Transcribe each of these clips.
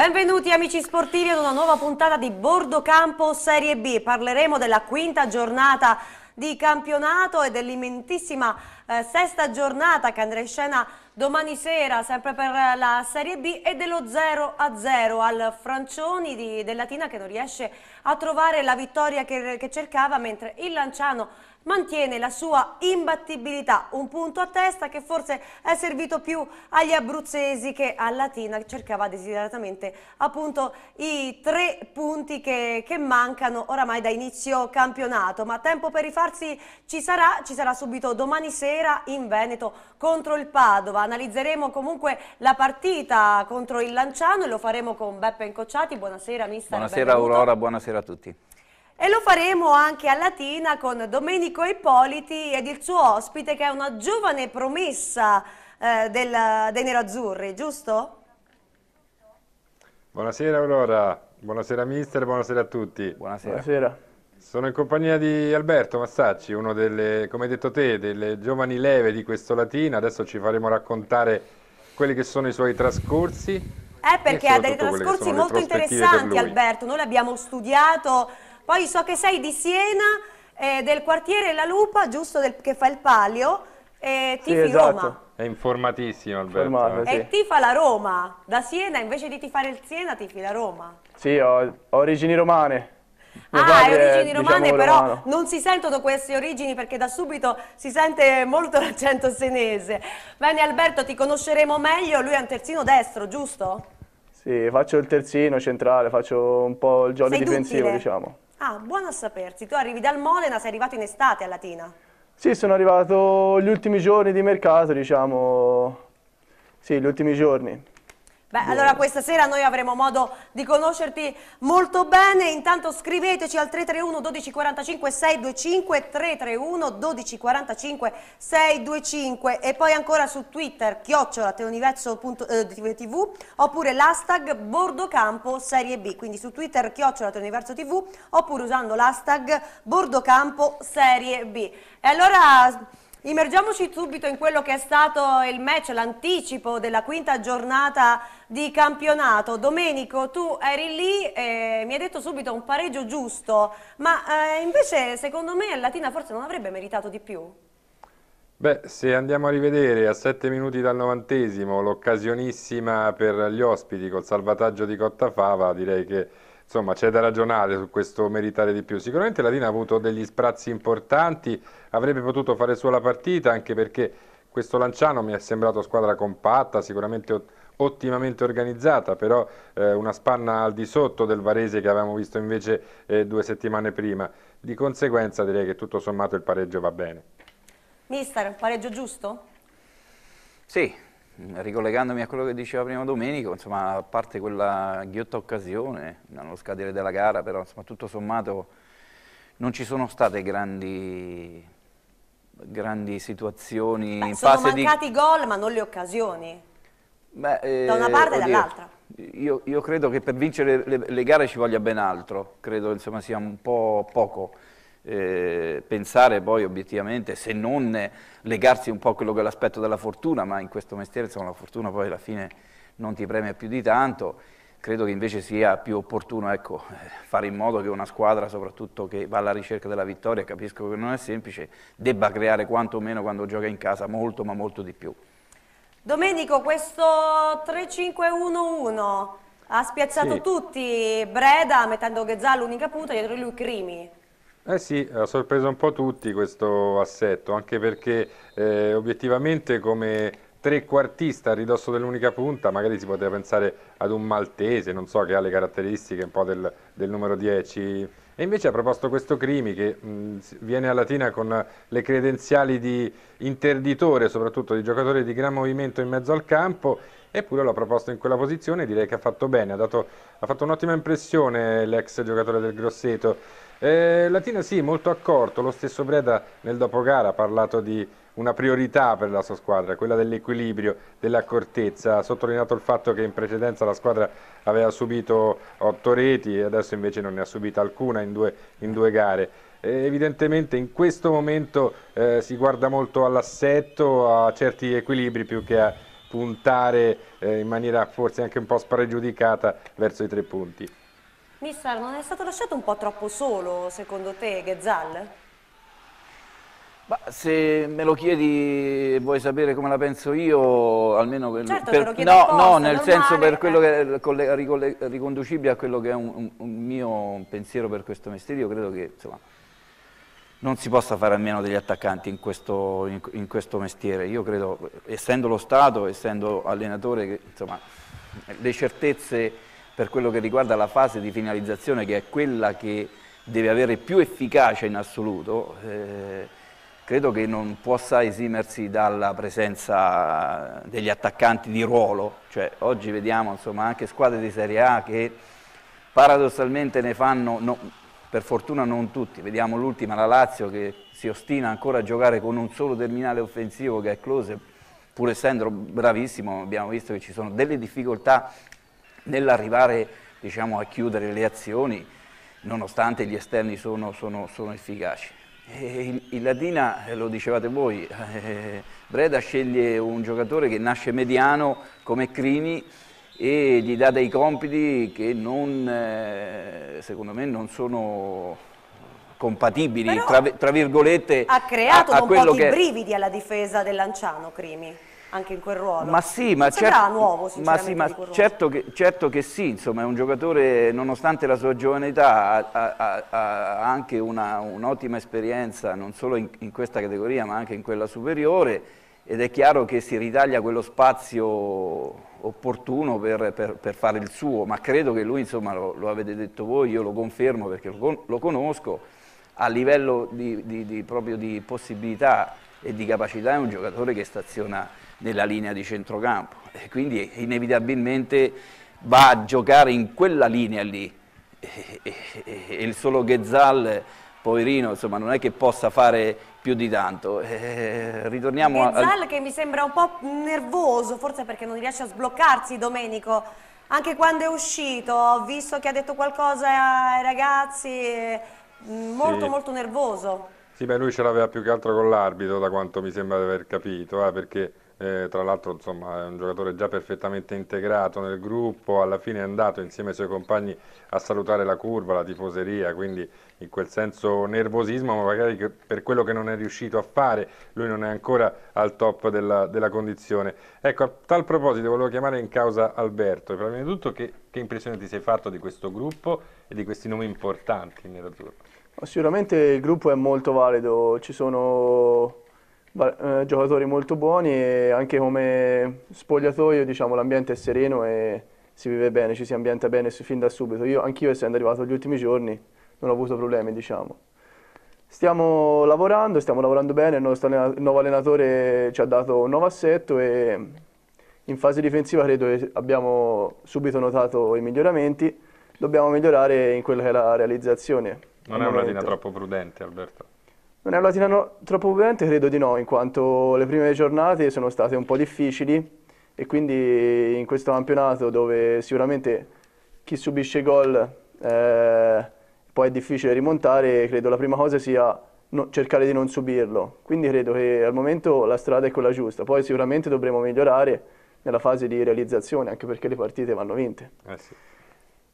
Benvenuti amici sportivi ad una nuova puntata di Bordo Campo Serie B. Parleremo della quinta giornata di campionato e dell'imentissima eh, sesta giornata che andrà in scena domani sera sempre per la Serie B e dello 0 a 0 al Francioni di, del Latina che non riesce a trovare la vittoria che, che cercava mentre il Lanciano mantiene la sua imbattibilità, un punto a testa che forse è servito più agli abruzzesi che alla Tina, cercava desideratamente appunto i tre punti che, che mancano oramai da inizio campionato, ma tempo per rifarsi ci sarà, ci sarà subito domani sera in Veneto contro il Padova, analizzeremo comunque la partita contro il Lanciano e lo faremo con Beppe Incocciati, buonasera mister. Buonasera Aurora, buonasera a tutti. E lo faremo anche a Latina con Domenico Ippoliti ed il suo ospite che è una giovane promessa eh, del, dei nerazzurri, giusto? Buonasera Aurora, buonasera mister, buonasera a tutti. Buonasera. buonasera. Sono in compagnia di Alberto Massacci, uno delle, come hai detto te, delle giovani leve di questo Latina. Adesso ci faremo raccontare quelli che sono i suoi trascorsi. Eh, perché ha dei trascorsi molto interessanti Alberto, noi l'abbiamo studiato poi so che sei di Siena, eh, del quartiere La Lupa, giusto, del, che fa il palio, e tifi sì, esatto. Roma. È informatissimo Alberto. Informato, sì. E tifa la Roma, da Siena invece di tifare il Siena tifi la Roma. Sì, ho origini romane. Mio ah, hai origini diciamo, romane, diciamo, però romano. non si sentono queste origini perché da subito si sente molto l'accento senese. Bene Alberto, ti conosceremo meglio, lui è un terzino destro, giusto? Sì, faccio il terzino centrale, faccio un po' il gioco difensivo, diciamo. Ah, buono a sapersi. Tu arrivi dal Modena, sei arrivato in estate a Latina. Sì, sono arrivato gli ultimi giorni di mercato, diciamo. Sì, gli ultimi giorni. Beh, Buona. allora questa sera noi avremo modo di conoscerti molto bene, intanto scriveteci al 331 1245 625, 331 1245 625 e poi ancora su Twitter, chiocciola teoniverso.tv eh, oppure l'hashtag Bordocampo Serie B, quindi su Twitter chiocciola teoniverso TV oppure usando l'hashtag Bordocampo Serie B. E allora... Immergiamoci subito in quello che è stato il match, l'anticipo della quinta giornata di campionato. Domenico, tu eri lì e mi hai detto subito un pareggio giusto, ma eh, invece secondo me Latina forse non avrebbe meritato di più. Beh, se andiamo a rivedere a 7 minuti dal novantesimo l'occasionissima per gli ospiti col salvataggio di Cottafava, direi che insomma c'è da ragionare su questo meritare di più. Sicuramente la Dina ha avuto degli sprazzi importanti, avrebbe potuto fare sua la partita anche perché questo Lanciano mi è sembrato squadra compatta, sicuramente ottimamente organizzata, però eh, una spanna al di sotto del Varese che avevamo visto invece eh, due settimane prima. Di conseguenza direi che tutto sommato il pareggio va bene. Mister, pareggio giusto? Sì, Mm, ricollegandomi a quello che diceva prima Domenico, insomma, a parte quella ghiotta occasione, nello scadere della gara, però insomma, tutto sommato non ci sono state grandi, grandi situazioni. Beh, in sono fase mancati i di... gol, ma non le occasioni. Beh, eh, da una parte e dall'altra. Io, io, credo che per vincere le, le, le, gare ci voglia ben altro, credo insomma, sia un po' poco eh, pensare poi obiettivamente, se non legarsi un po' a quello che è l'aspetto della fortuna, ma in questo mestiere insomma, la fortuna poi alla fine non ti premia più di tanto, credo che invece sia più opportuno ecco, eh, fare in modo che una squadra, soprattutto che va alla ricerca della vittoria, capisco che non è semplice, debba creare quantomeno quando gioca in casa molto ma molto di più. Domenico, questo 3-5-1-1 ha spiazzato sì. tutti, Breda mettendo Ghezza l'unica punta, dietro lui Crimi. Eh sì, ha sorpreso un po' tutti questo assetto, anche perché eh, obiettivamente come trequartista a ridosso dell'unica punta, magari si poteva pensare ad un maltese, non so, che ha le caratteristiche un po' del, del numero 10. E invece ha proposto questo Crimi che mh, viene a Latina con le credenziali di interditore, soprattutto di giocatore di gran movimento in mezzo al campo, eppure l'ha proposto in quella posizione direi che ha fatto bene, ha, dato, ha fatto un'ottima impressione l'ex giocatore del Grosseto. Eh, Latino sì, molto accorto, lo stesso Breda nel dopogara ha parlato di una priorità per la sua squadra, quella dell'equilibrio, dell'accortezza, ha sottolineato il fatto che in precedenza la squadra aveva subito otto reti e adesso invece non ne ha subita alcuna in due, in due gare. Eh, evidentemente in questo momento eh, si guarda molto all'assetto, a certi equilibri più che a puntare eh, in maniera forse anche un po' spregiudicata verso i tre punti. Mister, non è stato lasciato un po' troppo solo, secondo te, Ghezal? Bah, se me lo chiedi, e vuoi sapere come la penso io, almeno per, certo, per, no, posto, no, nel normale, senso per quello eh. che è riconducibile a quello che è un, un mio pensiero per questo mestiere, io credo che insomma, non si possa fare a meno degli attaccanti in questo, in, in questo, mestiere. Io credo, essendo lo Stato, essendo allenatore, che insomma, le certezze per quello che riguarda la fase di finalizzazione che è quella che deve avere più efficacia in assoluto, eh, credo che non possa esimersi dalla presenza degli attaccanti di ruolo, cioè, oggi vediamo insomma, anche squadre di Serie A che paradossalmente ne fanno, no, per fortuna non tutti, vediamo l'ultima, la Lazio che si ostina ancora a giocare con un solo terminale offensivo che è Close, pur essendo bravissimo abbiamo visto che ci sono delle difficoltà nell'arrivare diciamo, a chiudere le azioni, nonostante gli esterni sono, sono, sono efficaci. Il, il Latina, eh, lo dicevate voi, eh, Breda sceglie un giocatore che nasce mediano come Crimi e gli dà dei compiti che non, eh, secondo me non sono compatibili, Però tra, tra virgolette, ha creato a, a un po' di che... brividi alla difesa del Lanciano Crimi anche in quel ruolo. Ma sì, ma, certo, nuovo, ma, sì, ma certo, che, certo, che, sì, insomma è un giocatore nonostante la sua giovane età ha, ha, ha anche un'ottima un esperienza non solo in, in, questa categoria ma anche in quella superiore ed è chiaro che si ritaglia quello spazio opportuno per, per, per fare il suo, ma credo che lui, insomma, lo, lo, avete detto voi, io lo confermo perché lo, lo conosco, a livello di, di, di, proprio di possibilità e di capacità è un giocatore che staziona nella linea di centrocampo e quindi inevitabilmente va a giocare in quella linea lì e, il solo Ghezal poverino insomma non è che possa fare più di tanto eh, ritorniamo Ghezal al... che mi sembra un po' nervoso forse perché non riesce a sbloccarsi Domenico anche quando è uscito ho visto che ha detto qualcosa ai ragazzi mm, molto sì. molto nervoso sì beh lui ce l'aveva più che altro con l'arbitro da quanto mi sembra di aver capito eh, perché eh, tra l'altro insomma, è un giocatore già perfettamente integrato nel gruppo, alla fine è andato insieme ai suoi compagni a salutare la curva, la tifoseria, quindi in quel senso nervosismo, ma magari per quello che non è riuscito a fare, lui non è ancora al top della, della condizione. Ecco, a tal proposito volevo chiamare in causa Alberto, prima di tutto che, che impressione ti sei fatto di questo gruppo e di questi nomi importanti in Nerazzurro? Sicuramente il gruppo è molto valido, ci sono Beh, eh, giocatori molto buoni e anche come spogliatoio diciamo, l'ambiente è sereno e si vive bene, ci si ambienta bene fin da subito. Io, anch'io essendo arrivato gli ultimi giorni non ho avuto problemi. Diciamo. Stiamo lavorando, stiamo lavorando bene, il nostro il nuovo allenatore ci ha dato un nuovo assetto e in fase difensiva credo che abbiamo subito notato i miglioramenti, dobbiamo migliorare in quella che è la realizzazione. Non è una linea troppo prudente Alberto? Non è una Latina troppo potente? Credo di no, in quanto le prime giornate sono state un po' difficili e quindi in questo campionato dove sicuramente chi subisce gol eh, poi è difficile rimontare, credo la prima cosa sia no, cercare di non subirlo. Quindi credo che al momento la strada è quella giusta, poi sicuramente dovremo migliorare nella fase di realizzazione, anche perché le partite vanno vinte. Eh sì.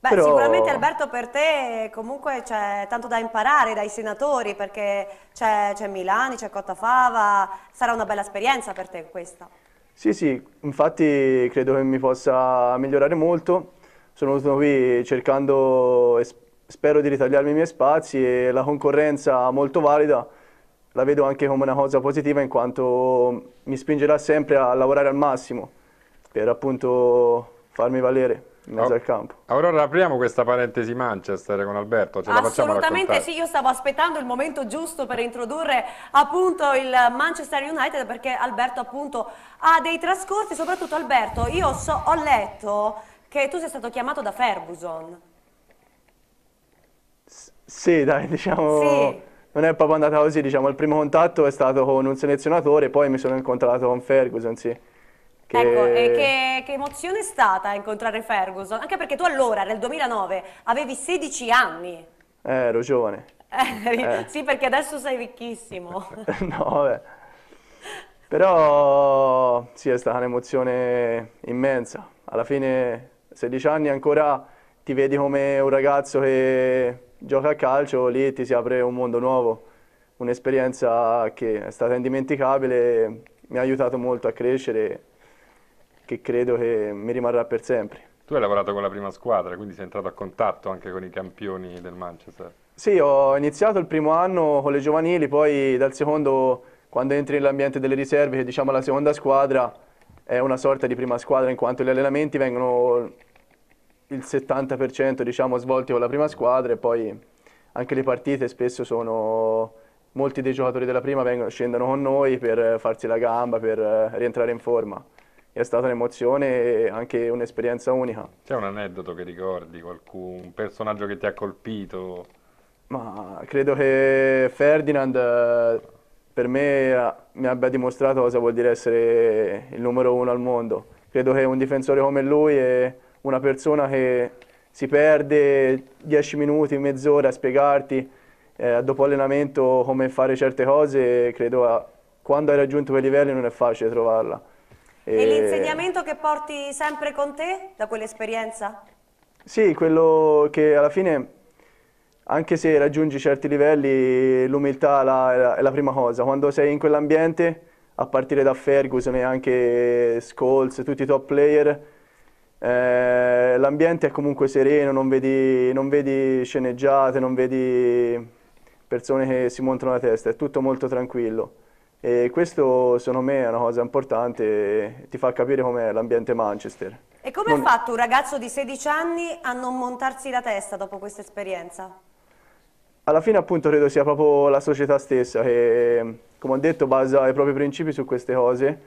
Beh, Però... sicuramente Alberto per te comunque c'è tanto da imparare dai senatori perché c'è, Milani, c'è Cottafava, sarà una bella esperienza per te questa. Sì, sì, infatti credo che mi possa migliorare molto. Sono venuto qui cercando e spero di ritagliarmi i miei spazi e la concorrenza molto valida la vedo anche come una cosa positiva in quanto mi spingerà sempre a lavorare al massimo per appunto farmi valere in mezzo oh. al campo. Aurora, apriamo questa parentesi Manchester con Alberto, ce la facciamo Assolutamente sì, io stavo aspettando il momento giusto per introdurre appunto il Manchester United perché Alberto appunto ha dei trascorsi, soprattutto Alberto, io so, ho letto che tu sei stato chiamato da Ferguson. S sì, dai, diciamo... Sì. Non è proprio andata così, diciamo, il primo contatto è stato con un selezionatore, poi mi sono incontrato con Ferguson, sì. Che... Ecco, eh, che, che, emozione è stata incontrare Ferguson? Anche perché tu allora, nel 2009, avevi 16 anni. Eh, ero giovane. Eh, eh. sì, perché adesso sei ricchissimo. no, vabbè. Però sì, è stata un'emozione immensa. Alla fine, 16 anni ancora ti vedi come un ragazzo che gioca a calcio, lì ti si apre un mondo nuovo, un'esperienza che è stata indimenticabile, mi ha aiutato molto a crescere che credo che mi rimarrà per sempre. Tu hai lavorato con la prima squadra, quindi sei entrato a contatto anche con i campioni del Manchester. Sì, ho iniziato il primo anno con le giovanili, poi dal secondo, quando entri nell'ambiente delle riserve, che diciamo la seconda squadra, è una sorta di prima squadra in quanto gli allenamenti vengono il 70% diciamo, svolti con la prima squadra e poi anche le partite spesso sono molti dei giocatori della prima vengono, scendono con noi per farsi la gamba, per rientrare in forma è stata un'emozione e anche un'esperienza unica. C'è un aneddoto che ricordi, qualcun, un personaggio che ti ha colpito? Ma credo che Ferdinand per me mi abbia dimostrato cosa vuol dire essere il numero uno al mondo. Credo che un difensore come lui è una persona che si perde 10 minuti, mezz'ora a spiegarti eh, dopo allenamento come fare certe cose, credo a, quando hai raggiunto quei livelli non è facile trovarla. E, e eh, l'insegnamento che porti sempre con te da quell'esperienza? Sì, quello che alla fine, anche se raggiungi certi livelli, l'umiltà è, la prima cosa. Quando sei in quell'ambiente, a partire da Ferguson e anche Scholes, tutti i top player, eh, l'ambiente è comunque sereno, non vedi, non vedi sceneggiate, non vedi persone che si montano la testa, è tutto molto tranquillo. E questo secondo me è una cosa importante, ti fa capire com'è l'ambiente Manchester. E come non... ha fatto un ragazzo di 16 anni a non montarsi la testa dopo questa esperienza? Alla fine appunto credo sia proprio la società stessa che, come ho detto, basa i propri principi su queste cose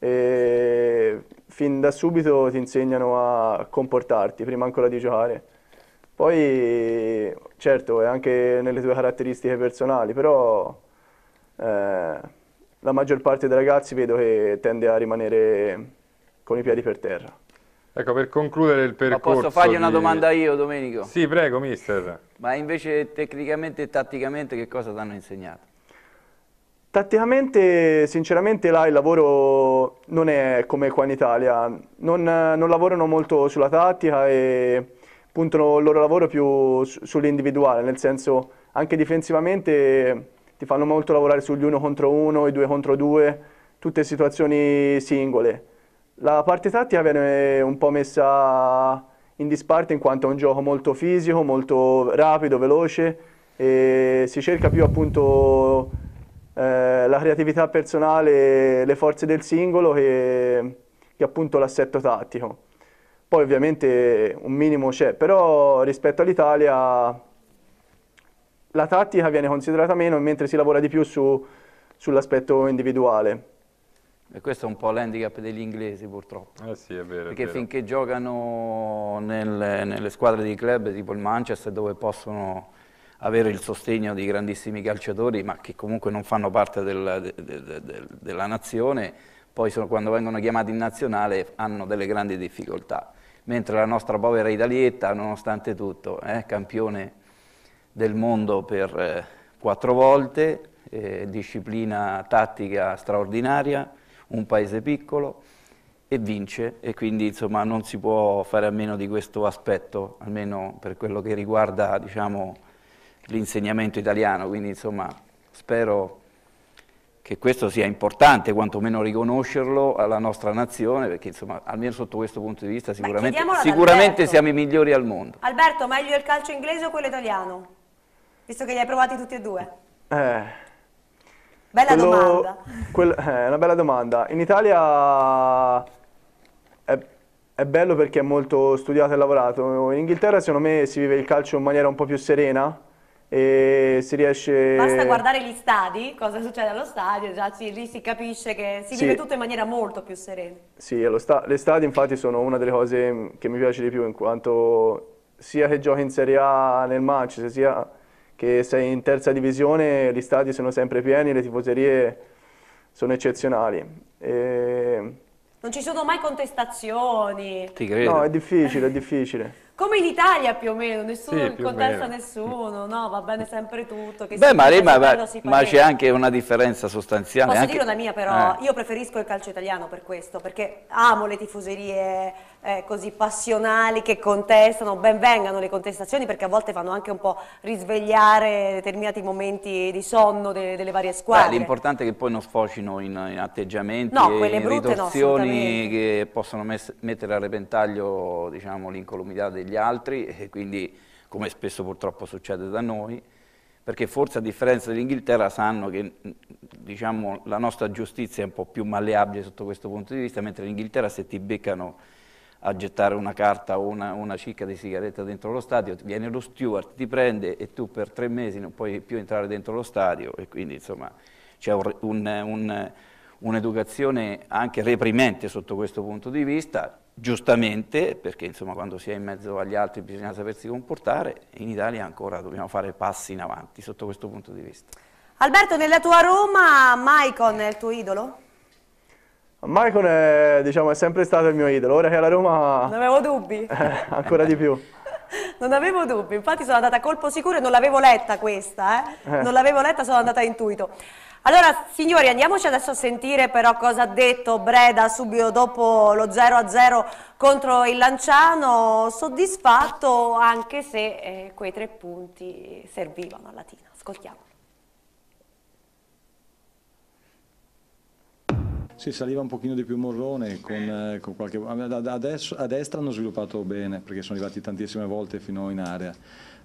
e fin da subito ti insegnano a comportarti, prima ancora di giocare. Poi certo è anche nelle tue caratteristiche personali, però... Eh, la maggior parte dei ragazzi vedo che tende a rimanere con i piedi per terra. Ecco, per concludere il percorso... Ma posso fargli di... una domanda io, Domenico? Sì, prego, mister. Ma invece tecnicamente e tatticamente che cosa ti hanno insegnato? Tatticamente, sinceramente, là il lavoro non è come qua in Italia. Non, non lavorano molto sulla tattica e puntano il loro lavoro più sull'individuale, nel senso anche difensivamente ti fanno molto lavorare sugli uno contro uno, i due contro due, tutte situazioni singole. La parte tattica viene un po' messa in disparte in quanto è un gioco molto fisico, molto rapido, veloce e si cerca più appunto eh, la creatività personale, le forze del singolo che, che appunto l'assetto tattico. Poi ovviamente un minimo c'è, però rispetto all'Italia la tattica viene considerata meno mentre si lavora di più su, sull'aspetto individuale. E questo è un po' l'handicap degli inglesi purtroppo. Eh sì, è vero. Perché è vero. finché giocano nelle, nelle squadre di club tipo il Manchester dove possono avere il sostegno di grandissimi calciatori ma che comunque non fanno parte della, de, de, de, della nazione, poi sono, quando vengono chiamati in nazionale hanno delle grandi difficoltà. Mentre la nostra povera Italietta, nonostante tutto, è eh, campione del mondo per eh, quattro volte, eh, disciplina tattica straordinaria, un paese piccolo e vince e quindi insomma, non si può fare a meno di questo aspetto, almeno per quello che riguarda diciamo, l'insegnamento italiano, quindi insomma, spero che questo sia importante, quantomeno riconoscerlo alla nostra nazione, perché insomma, almeno sotto questo punto di vista sicuramente, sicuramente siamo i migliori al mondo. Alberto, meglio il calcio inglese o quello italiano? Visto che li hai provati tutti e due. Eh... Bella quello, domanda. Quel, eh, una bella domanda. In Italia è, è, bello perché è molto studiato e lavorato. In Inghilterra, secondo me, si vive il calcio in maniera un po' più serena e si riesce... Basta guardare gli stadi, cosa succede allo stadio, già si, lì si capisce che si sì. vive tutto in maniera molto più serena. Sì, sta, le stadi infatti sono una delle cose che mi piace di più in quanto sia che giochi in Serie A nel Manchester, sia che sei in terza divisione, gli stadi sono sempre pieni, le tifoserie sono eccezionali. E... Non ci sono mai contestazioni. Ti credo. No, è difficile, è difficile. Come in Italia più o meno, nessuno sì, contesta nessuno, no, va bene sempre tutto. Beh, ma, ma, ma c'è anche una differenza sostanziale. Posso anche... dire una mia però, eh. io preferisco il calcio italiano per questo, perché amo le tifoserie eh, così passionali che contestano, ben vengano le contestazioni perché a volte fanno anche un po' risvegliare determinati momenti di sonno de delle varie squadre. L'importante è che poi non sfocino in, in atteggiamenti no, e in ritorsioni no, che possono mettere a repentaglio diciamo, l'incolumità degli altri e quindi come spesso purtroppo succede da noi perché forse a differenza dell'Inghilterra sanno che diciamo, la nostra giustizia è un po' più malleabile sotto questo punto di vista, mentre in Inghilterra se ti beccano a gettare una carta o una, una cicca di sigaretta dentro lo stadio, viene lo steward, ti prende e tu per tre mesi non puoi più entrare dentro lo stadio e quindi insomma c'è un'educazione un, un, un anche reprimente sotto questo punto di vista, giustamente, perché insomma, quando si è in mezzo agli altri bisogna sapersi comportare, in Italia ancora dobbiamo fare passi in avanti sotto questo punto di vista. Alberto, nella tua Roma, Maicon è il tuo idolo? Maicon è, diciamo, è, sempre stato il mio idolo, ora che è alla Roma... Non avevo dubbi. Eh, ancora di più. non avevo dubbi, infatti sono andata a colpo sicuro e non l'avevo letta questa, eh? Eh. non l'avevo letta, sono andata a intuito. Allora, signori, andiamoci adesso a sentire però cosa ha detto Breda subito dopo lo 0-0 contro il Lanciano, soddisfatto anche se eh, quei tre punti servivano alla Tina. Ascoltiamo. Sì, saliva un pochino di più Morrone, con, eh. Eh, con qualche... Adesso, a destra hanno sviluppato bene perché sono arrivati tantissime volte fino in area.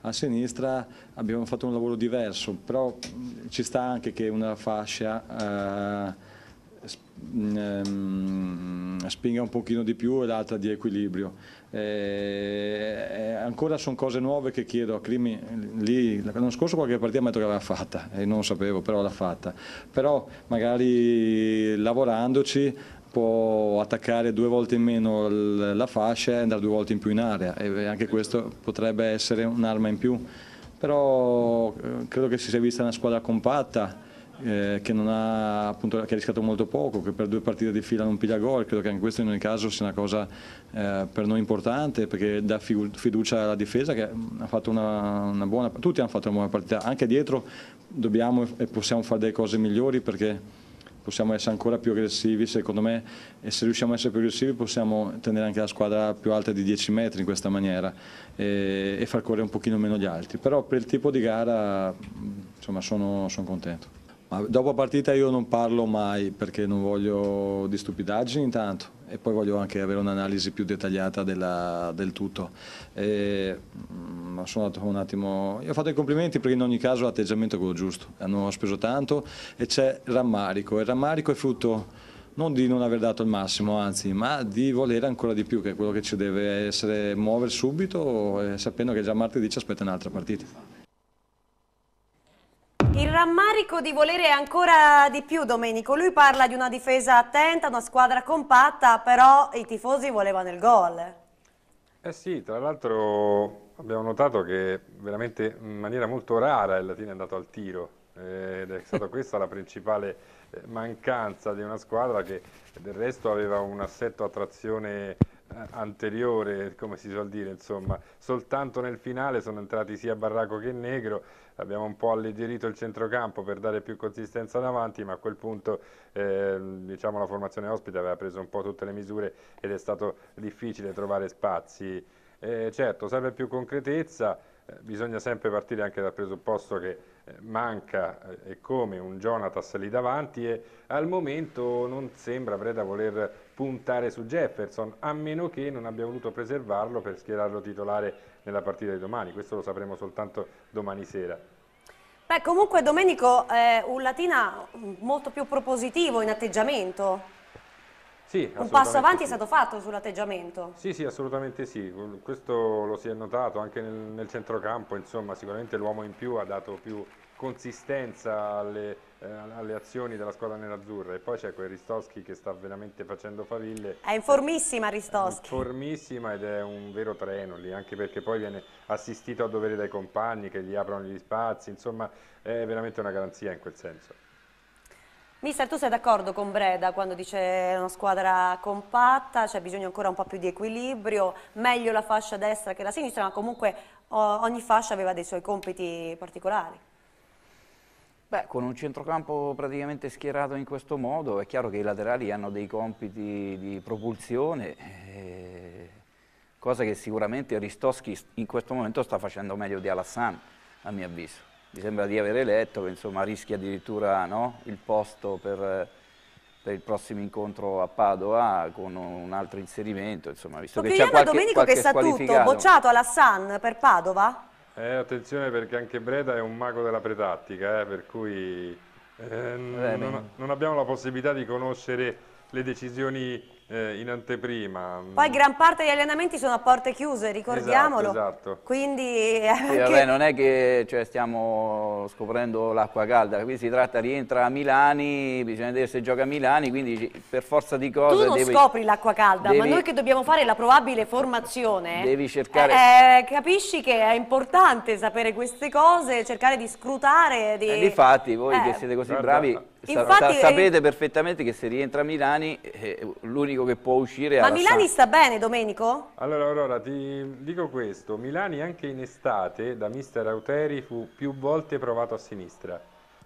A sinistra abbiamo fatto un lavoro diverso, però mm, ci sta anche che una fascia... Eh, Mm, ehm, spinga un pochino di più e l'altra di equilibrio. E eh, ancora sono cose nuove che chiedo a Crimi, lì l'anno scorso qualche partita mi ha detto che l'aveva fatta e non lo sapevo, però l'ha fatta. Però magari lavorandoci può attaccare due volte in meno la fascia e andare due volte in più in area e anche questo potrebbe essere un'arma in più. Però eh, credo che si sia vista una squadra compatta eh, che, ha, appunto, che, ha, rischiato molto poco, che per due partite di fila non piglia gol, credo che anche questo in ogni caso sia una cosa eh, per noi importante perché dà fiducia alla difesa che ha fatto una, una, buona, tutti hanno fatto una buona partita, anche dietro dobbiamo e possiamo fare delle cose migliori perché possiamo essere ancora più aggressivi, secondo me, e se riusciamo a essere più aggressivi possiamo tenere anche la squadra più alta di 10 metri in questa maniera e, e far correre un pochino meno gli altri, però per il tipo di gara insomma, sono, sono contento. Ma dopo partita io non parlo mai perché non voglio di stupidaggini intanto e poi voglio anche avere un'analisi più dettagliata della, del tutto. E, mh, mm, sono andato un attimo, io ho fatto i complimenti perché in ogni caso l'atteggiamento è quello giusto, hanno speso tanto e c'è rammarico e il rammarico è frutto non di non aver dato il massimo, anzi, ma di volere ancora di più, che è quello che ci deve essere muovere subito sapendo che già martedì ci aspetta un'altra partita. Il rammarico di volere ancora di più Domenico, lui parla di una difesa attenta, una squadra compatta, però i tifosi volevano il gol. Eh sì, tra l'altro abbiamo notato che veramente in maniera molto rara il Latina è andato al tiro eh, ed è stata questa la principale eh, mancanza di una squadra che del resto aveva un assetto a trazione eh, anteriore, come si suol dire, insomma, soltanto nel finale sono entrati sia Barraco che Negro abbiamo un po' alleggerito il centrocampo per dare più consistenza davanti, ma a quel punto eh, diciamo, la formazione ospite aveva preso un po' tutte le misure ed è stato difficile trovare spazi. Eh, certo, serve più concretezza, eh, bisogna sempre partire anche dal presupposto che eh, manca eh, e come un Jonatas lì davanti e al momento non sembra Breda voler puntare su Jefferson, a meno che non abbia voluto preservarlo per schierarlo titolare nella partita di domani, questo lo sapremo soltanto domani sera. Beh, comunque Domenico è eh, un Latina molto più propositivo in atteggiamento. Sì, un passo avanti sì. è stato fatto sull'atteggiamento. Sì, sì, assolutamente sì, questo lo si è notato anche nel, nel centrocampo, insomma sicuramente l'uomo in più ha dato più consistenza alle, eh, alle azioni della squadra nerazzurra e poi c'è quel Ristoschi che sta veramente facendo faville. È in formissima Ristoschi. È formissima ed è un vero treno lì, anche perché poi viene assistito a dovere dai compagni che gli aprono gli spazi, insomma è veramente una garanzia in quel senso. Mister, tu sei d'accordo con Breda quando dice che è una squadra compatta, c'è bisogno ancora un po' più di equilibrio, meglio la fascia destra che la sinistra, ma comunque ogni fascia aveva dei suoi compiti particolari. Beh, con un centrocampo praticamente schierato in questo modo è chiaro che i laterali hanno dei compiti di propulsione, eh, cosa che sicuramente Ristoschi in questo momento sta facendo meglio di Alassane, a mio avviso mi sembra di avere eletto, che insomma rischia addirittura no, il posto per, per, il prossimo incontro a Padova con un altro inserimento, insomma, visto Pogliano che c'è qualche Domenico qualche che sa tutto, bocciato alla San per Padova? Eh, attenzione perché anche Breda è un mago della pretattica, eh, per cui eh, eh non, non abbiamo la possibilità di conoscere le decisioni eh, in anteprima. Mm. Poi gran parte degli allenamenti sono a porte chiuse, esatto, ricordiamolo. Esatto, esatto. Quindi, sì, eh, vabbè, non è che cioè, stiamo scoprendo l'acqua calda, qui si tratta rientra a Milani, bisogna vedere se gioca a Milani, quindi per forza di cose... Tu non devi, scopri l'acqua calda, devi, ma noi che dobbiamo fare la probabile formazione... Devi cercare... Eh, eh, capisci che è importante sapere queste cose, cercare di scrutare... Di... Eh, difatti, voi eh. che siete così guarda, bravi Infatti, eh, sapete perfettamente che se rientra Milani eh, l'unico che può uscire è Ma Milani sta bene Domenico? Allora Aurora ti dico questo, Milani anche in estate da mister Auteri fu più volte provato a sinistra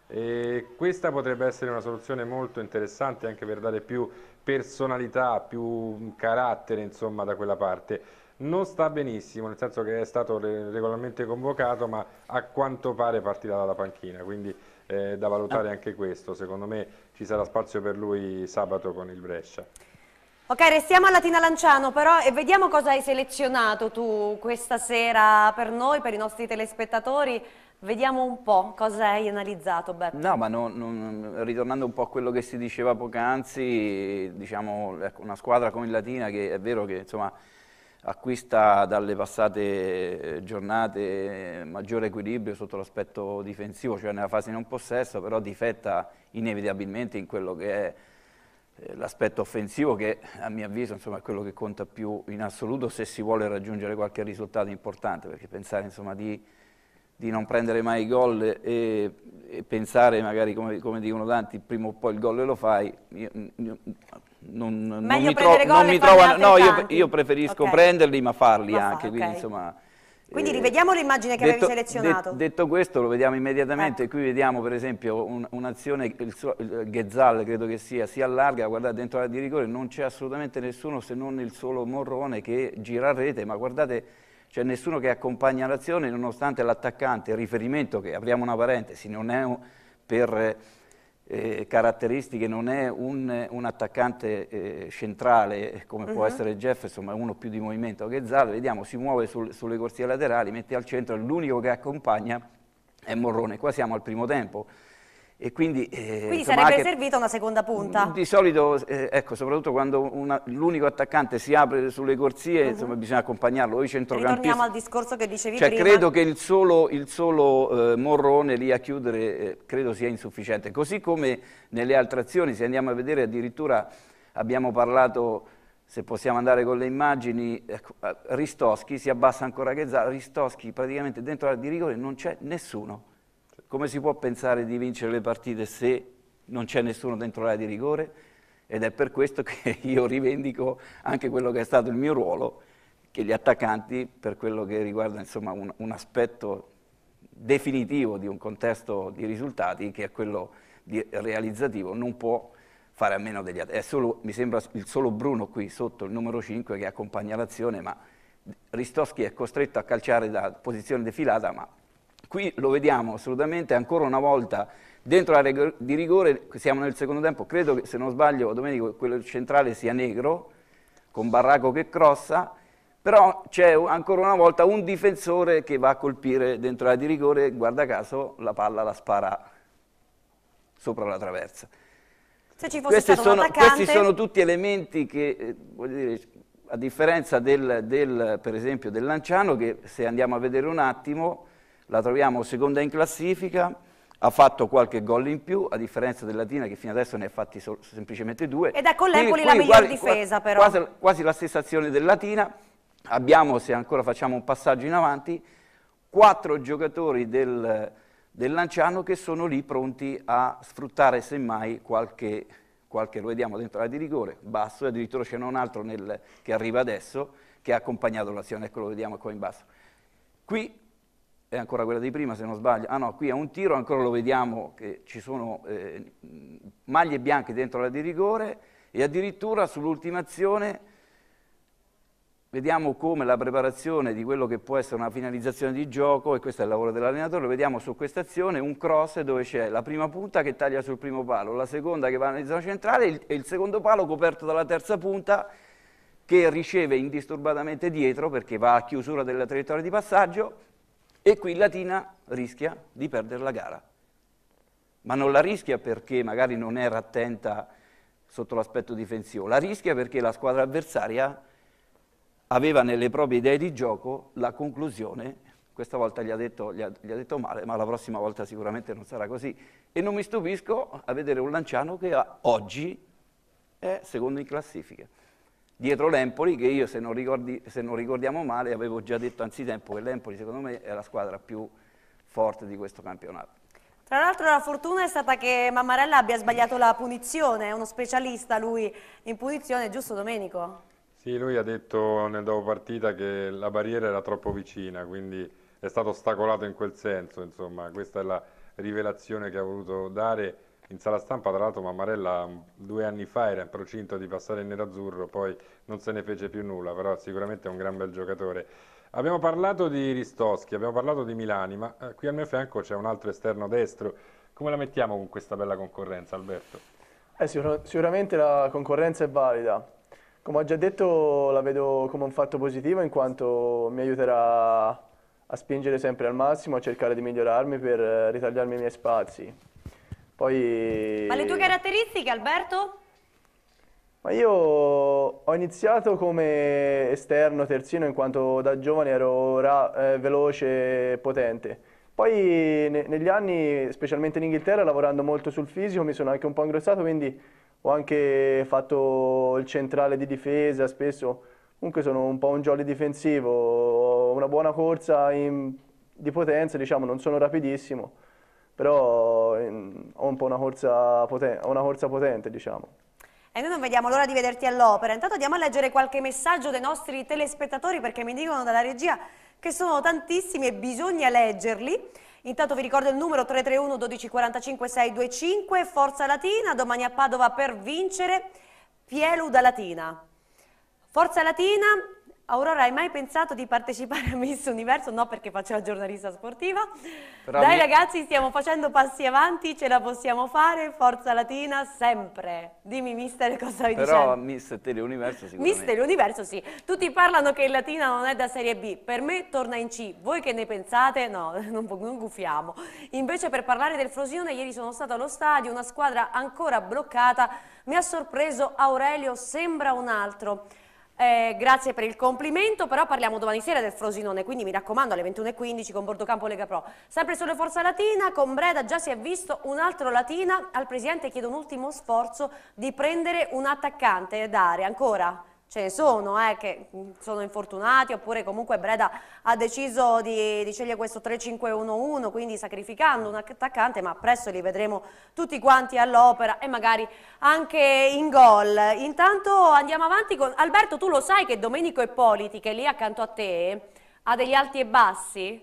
e questa potrebbe essere una soluzione molto interessante anche per dare più personalità, più carattere insomma da quella parte non sta benissimo, nel senso che è stato regolarmente convocato, ma a quanto pare partirà dalla panchina, quindi eh, da valutare ah. anche questo, secondo me ci sarà spazio per lui sabato con il Brescia. Ok, restiamo a Latina Lanciano però e vediamo cosa hai selezionato tu questa sera per noi, per i nostri telespettatori. Vediamo un po' cosa hai analizzato, Beppe. No, ma non, non, ritornando un po' a quello che si diceva poc'anzi, diciamo, ecco, una squadra come il Latina che è vero che insomma acquista dalle passate eh, giornate eh, maggiore equilibrio sotto l'aspetto difensivo, cioè nella fase non possesso, però difetta inevitabilmente in quello che è eh, l'aspetto offensivo che a mio avviso insomma, è quello che conta più in assoluto se si vuole raggiungere qualche risultato importante, perché pensare insomma, di, di, non prendere mai gol e, e pensare magari come, come, dicono tanti prima o poi il gol lo fai, io, io, non, non mi, tro non mi trovano, no, io, io preferisco okay. prenderli ma farli ma anche, fa, quindi okay. insomma... Quindi eh, rivediamo l'immagine che detto, avevi selezionato. Det, detto questo lo vediamo immediatamente, eh. qui vediamo per esempio un'azione, un il, il Ghezzal credo che sia, si allarga, guardate dentro la di rigore non c'è assolutamente nessuno se non il solo Morrone che gira a rete, ma guardate c'è nessuno che accompagna l'azione nonostante l'attaccante, riferimento che apriamo una parentesi, non è un, per eh, caratteristiche, non è un, un attaccante eh, centrale eh, come uh-huh. può mhm. essere Jefferson, ma uno più di movimento che Zala, vediamo, si muove sul, sulle corsie laterali, mette al centro, l'unico che accompagna è Morrone. Qua siamo al primo tempo, e quindi, eh, quindi insomma, sarebbe servita una seconda punta. Di solito, eh, ecco, soprattutto quando l'unico attaccante si apre sulle corsie, uh mhm. -huh. insomma, bisogna accompagnarlo. O i centrocampisti. Ritorniamo al discorso che dicevi cioè, prima. Credo che il solo, il solo eh, Morrone lì a chiudere eh, credo sia insufficiente. Così come nelle altre azioni, se andiamo a vedere addirittura abbiamo parlato se possiamo andare con le immagini, ecco, eh, Ristoschi si abbassa ancora Ghezza, Ristoschi praticamente dentro la di rigore non c'è nessuno come si può pensare di vincere le partite se non c'è nessuno dentro l'area di rigore? Ed è per questo che io rivendico anche quello che è stato il mio ruolo, che gli attaccanti, per quello che riguarda insomma, un, un aspetto definitivo di un contesto di risultati, che è quello di, realizzativo, non può fare a meno degli altri. È solo, mi sembra il solo Bruno qui sotto il numero 5 che accompagna l'azione, ma Ristoschi è costretto a calciare da posizione defilata, ma Qui lo vediamo assolutamente ancora una volta dentro l'area di rigore, siamo nel secondo tempo, credo che se non sbaglio Domenico quello centrale sia negro, con Barraco che crossa, però c'è ancora una volta un difensore che va a colpire dentro l'area di rigore, guarda caso la palla la spara sopra la traversa. Se ci fosse questi, sono, questi sono tutti elementi che, eh, voglio dire, a differenza del, del, per esempio del Lanciano, che se andiamo a vedere un attimo la troviamo seconda in classifica, ha fatto qualche gol in più, a differenza del Latina che fino adesso ne ha fatti semplicemente due. Ed è con l'Empoli la miglior quasi, difesa però. Quasi, quasi la stessa azione del Latina, abbiamo, se ancora facciamo un passaggio in avanti, quattro giocatori del, del Lanciano che sono lì pronti a sfruttare semmai qualche, qualche lo vediamo dentro la di rigore, basso, e addirittura ce n'è un altro nel, che arriva adesso, che ha accompagnato l'azione, ecco lo vediamo qua in basso. Qui è ancora quella di prima se non sbaglio, ah no, qui è un tiro, ancora lo vediamo che ci sono eh, maglie bianche dentro la di rigore e addirittura sull'ultima azione vediamo come la preparazione di quello che può essere una finalizzazione di gioco, e questo è il lavoro dell'allenatore, lo vediamo su questa azione un cross dove c'è la prima punta che taglia sul primo palo, la seconda che va nella zona centrale e il secondo palo coperto dalla terza punta che riceve indisturbatamente dietro perché va a chiusura della traiettoria di passaggio e qui Latina rischia di perdere la gara. Ma non la rischia perché magari non era attenta sotto l'aspetto difensivo, la rischia perché la squadra avversaria aveva nelle proprie idee di gioco la conclusione questa volta gli ha, detto, gli, ha, gli ha, detto, male, ma la prossima volta sicuramente non sarà così. E non mi stupisco a vedere un Lanciano che oggi è secondo in classifica dietro l'Empoli, che io se non, ricordi, se non, ricordiamo male avevo già detto anzitempo che l'Empoli secondo me è la squadra più forte di questo campionato. Tra l'altro la fortuna è stata che Mammarella abbia sbagliato la punizione, è uno specialista lui in punizione, giusto Domenico? Sì, lui ha detto nel dopo partita che la barriera era troppo vicina, quindi è stato ostacolato in quel senso, insomma, questa è la rivelazione che ha voluto dare in sala stampa, tra l'altro Mammarella mm, due anni fa era in procinto di passare in nerazzurro, poi non se ne fece più nulla, però sicuramente è un gran bel giocatore. Abbiamo parlato di Ristoschi, abbiamo parlato di Milani, ma eh, qui al mio fianco c'è un altro esterno destro. Come la mettiamo con questa bella concorrenza, Alberto? Eh, sicur sicuramente la concorrenza è valida. Come ho già detto, la vedo come un fatto positivo in quanto mi aiuterà a spingere sempre al massimo, a cercare di migliorarmi per eh, ritagliarmi i miei spazi. Poi... Ma le tue caratteristiche, Alberto? Ma io ho iniziato come esterno, terzino, in quanto da giovane ero eh, veloce e potente. Poi ne negli anni, specialmente in Inghilterra, lavorando molto sul fisico, mi sono anche un po' ingrossato, quindi ho anche fatto il centrale di difesa, spesso comunque sono un po' un jolly difensivo, ho una buona corsa in... di potenza, diciamo, non sono rapidissimo però in, ehm, ho un po' una corsa, potente, una corsa potente, diciamo. E noi non vediamo l'ora di vederti all'opera. Intanto andiamo a leggere qualche messaggio dei nostri telespettatori perché mi dicono dalla regia che sono tantissimi e bisogna leggerli. Intanto vi ricordo il numero 331 12 45 625, Forza Latina, domani a Padova per vincere Pielu da Latina. Forza Latina, Aurora, hai mai pensato di partecipare a Miss Universo? No, perché faccio la giornalista sportiva. Però Dai mi... ragazzi, stiamo facendo passi avanti, ce la possiamo fare, forza latina, sempre. Dimmi, mister, cosa hai detto? Però Miss Teleuniverso sicuramente. Miss Teleuniverso sì. Tutti parlano che il latina non è da Serie B, per me torna in C. Voi che ne pensate? No, non, non gufiamo. Invece per parlare del Frosione, ieri sono stato allo stadio, una squadra ancora bloccata. Mi ha sorpreso Aurelio, sembra un altro. Eh, grazie per il complimento, però parliamo domani sera del Frosinone, quindi mi raccomando alle 21.15 con Bordocampo Lega Pro. Sempre sulle Forza Latina, con Breda già si è visto un altro Latina, al Presidente chiedo un ultimo sforzo di prendere un attaccante e dare ancora? ce ne sono eh, che mm, sono infortunati oppure comunque Breda ha deciso di, di scegliere questo 3-5-1-1 quindi sacrificando un attaccante ma presto li vedremo tutti quanti all'opera e magari anche in gol intanto andiamo avanti con Alberto tu lo sai che Domenico Ippoliti che è lì accanto a te ha degli alti e bassi?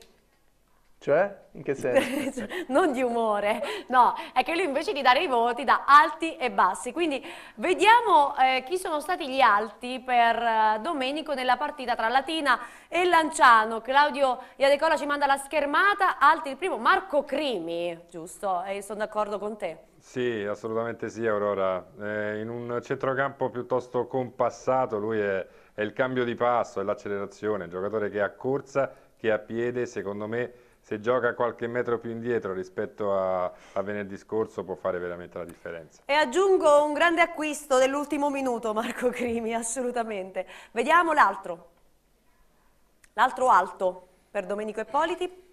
Cioè? In che senso? Cioè, non di umore, no, è che lui invece di dare i voti dà alti e bassi. Quindi vediamo eh, chi sono stati gli alti per eh, Domenico nella partita tra Latina e Lanciano. Claudio Iadecola ci manda la schermata, alti il primo, Marco Crimi, giusto? Eh, sono d'accordo con te. Sì, assolutamente sì Aurora. Eh, in un centrocampo piuttosto compassato lui è, è il cambio di passo, è l'accelerazione, il giocatore che ha corsa, che ha piede, secondo me se gioca qualche metro più indietro rispetto a, a, venerdì scorso può fare veramente la differenza. E aggiungo un grande acquisto dell'ultimo minuto Marco Crimi, assolutamente. Vediamo l'altro, l'altro alto per Domenico Eppoliti.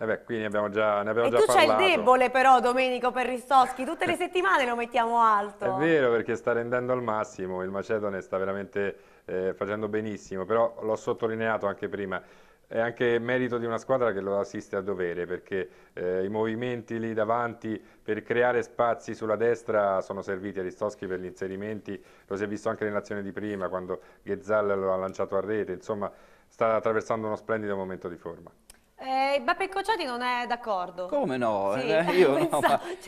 Eh beh, qui ne abbiamo già, ne abbiamo e già parlato. E tu c'hai il debole però, Domenico, per Ristoschi. Tutte le eh. settimane lo mettiamo alto. È vero, perché sta rendendo al massimo. Il Macedone sta veramente eh, facendo benissimo. Però l'ho sottolineato anche prima è anche merito di una squadra che lo assiste a dovere perché eh, i movimenti lì davanti per creare spazi sulla destra sono serviti a Ristoschi per gli inserimenti, lo si è visto anche nell'azione di prima quando Ghezzal lo ha lanciato a rete, insomma sta attraversando uno splendido momento di forma. Eh, Beppe Cocciati non è d'accordo. Come no? Eh,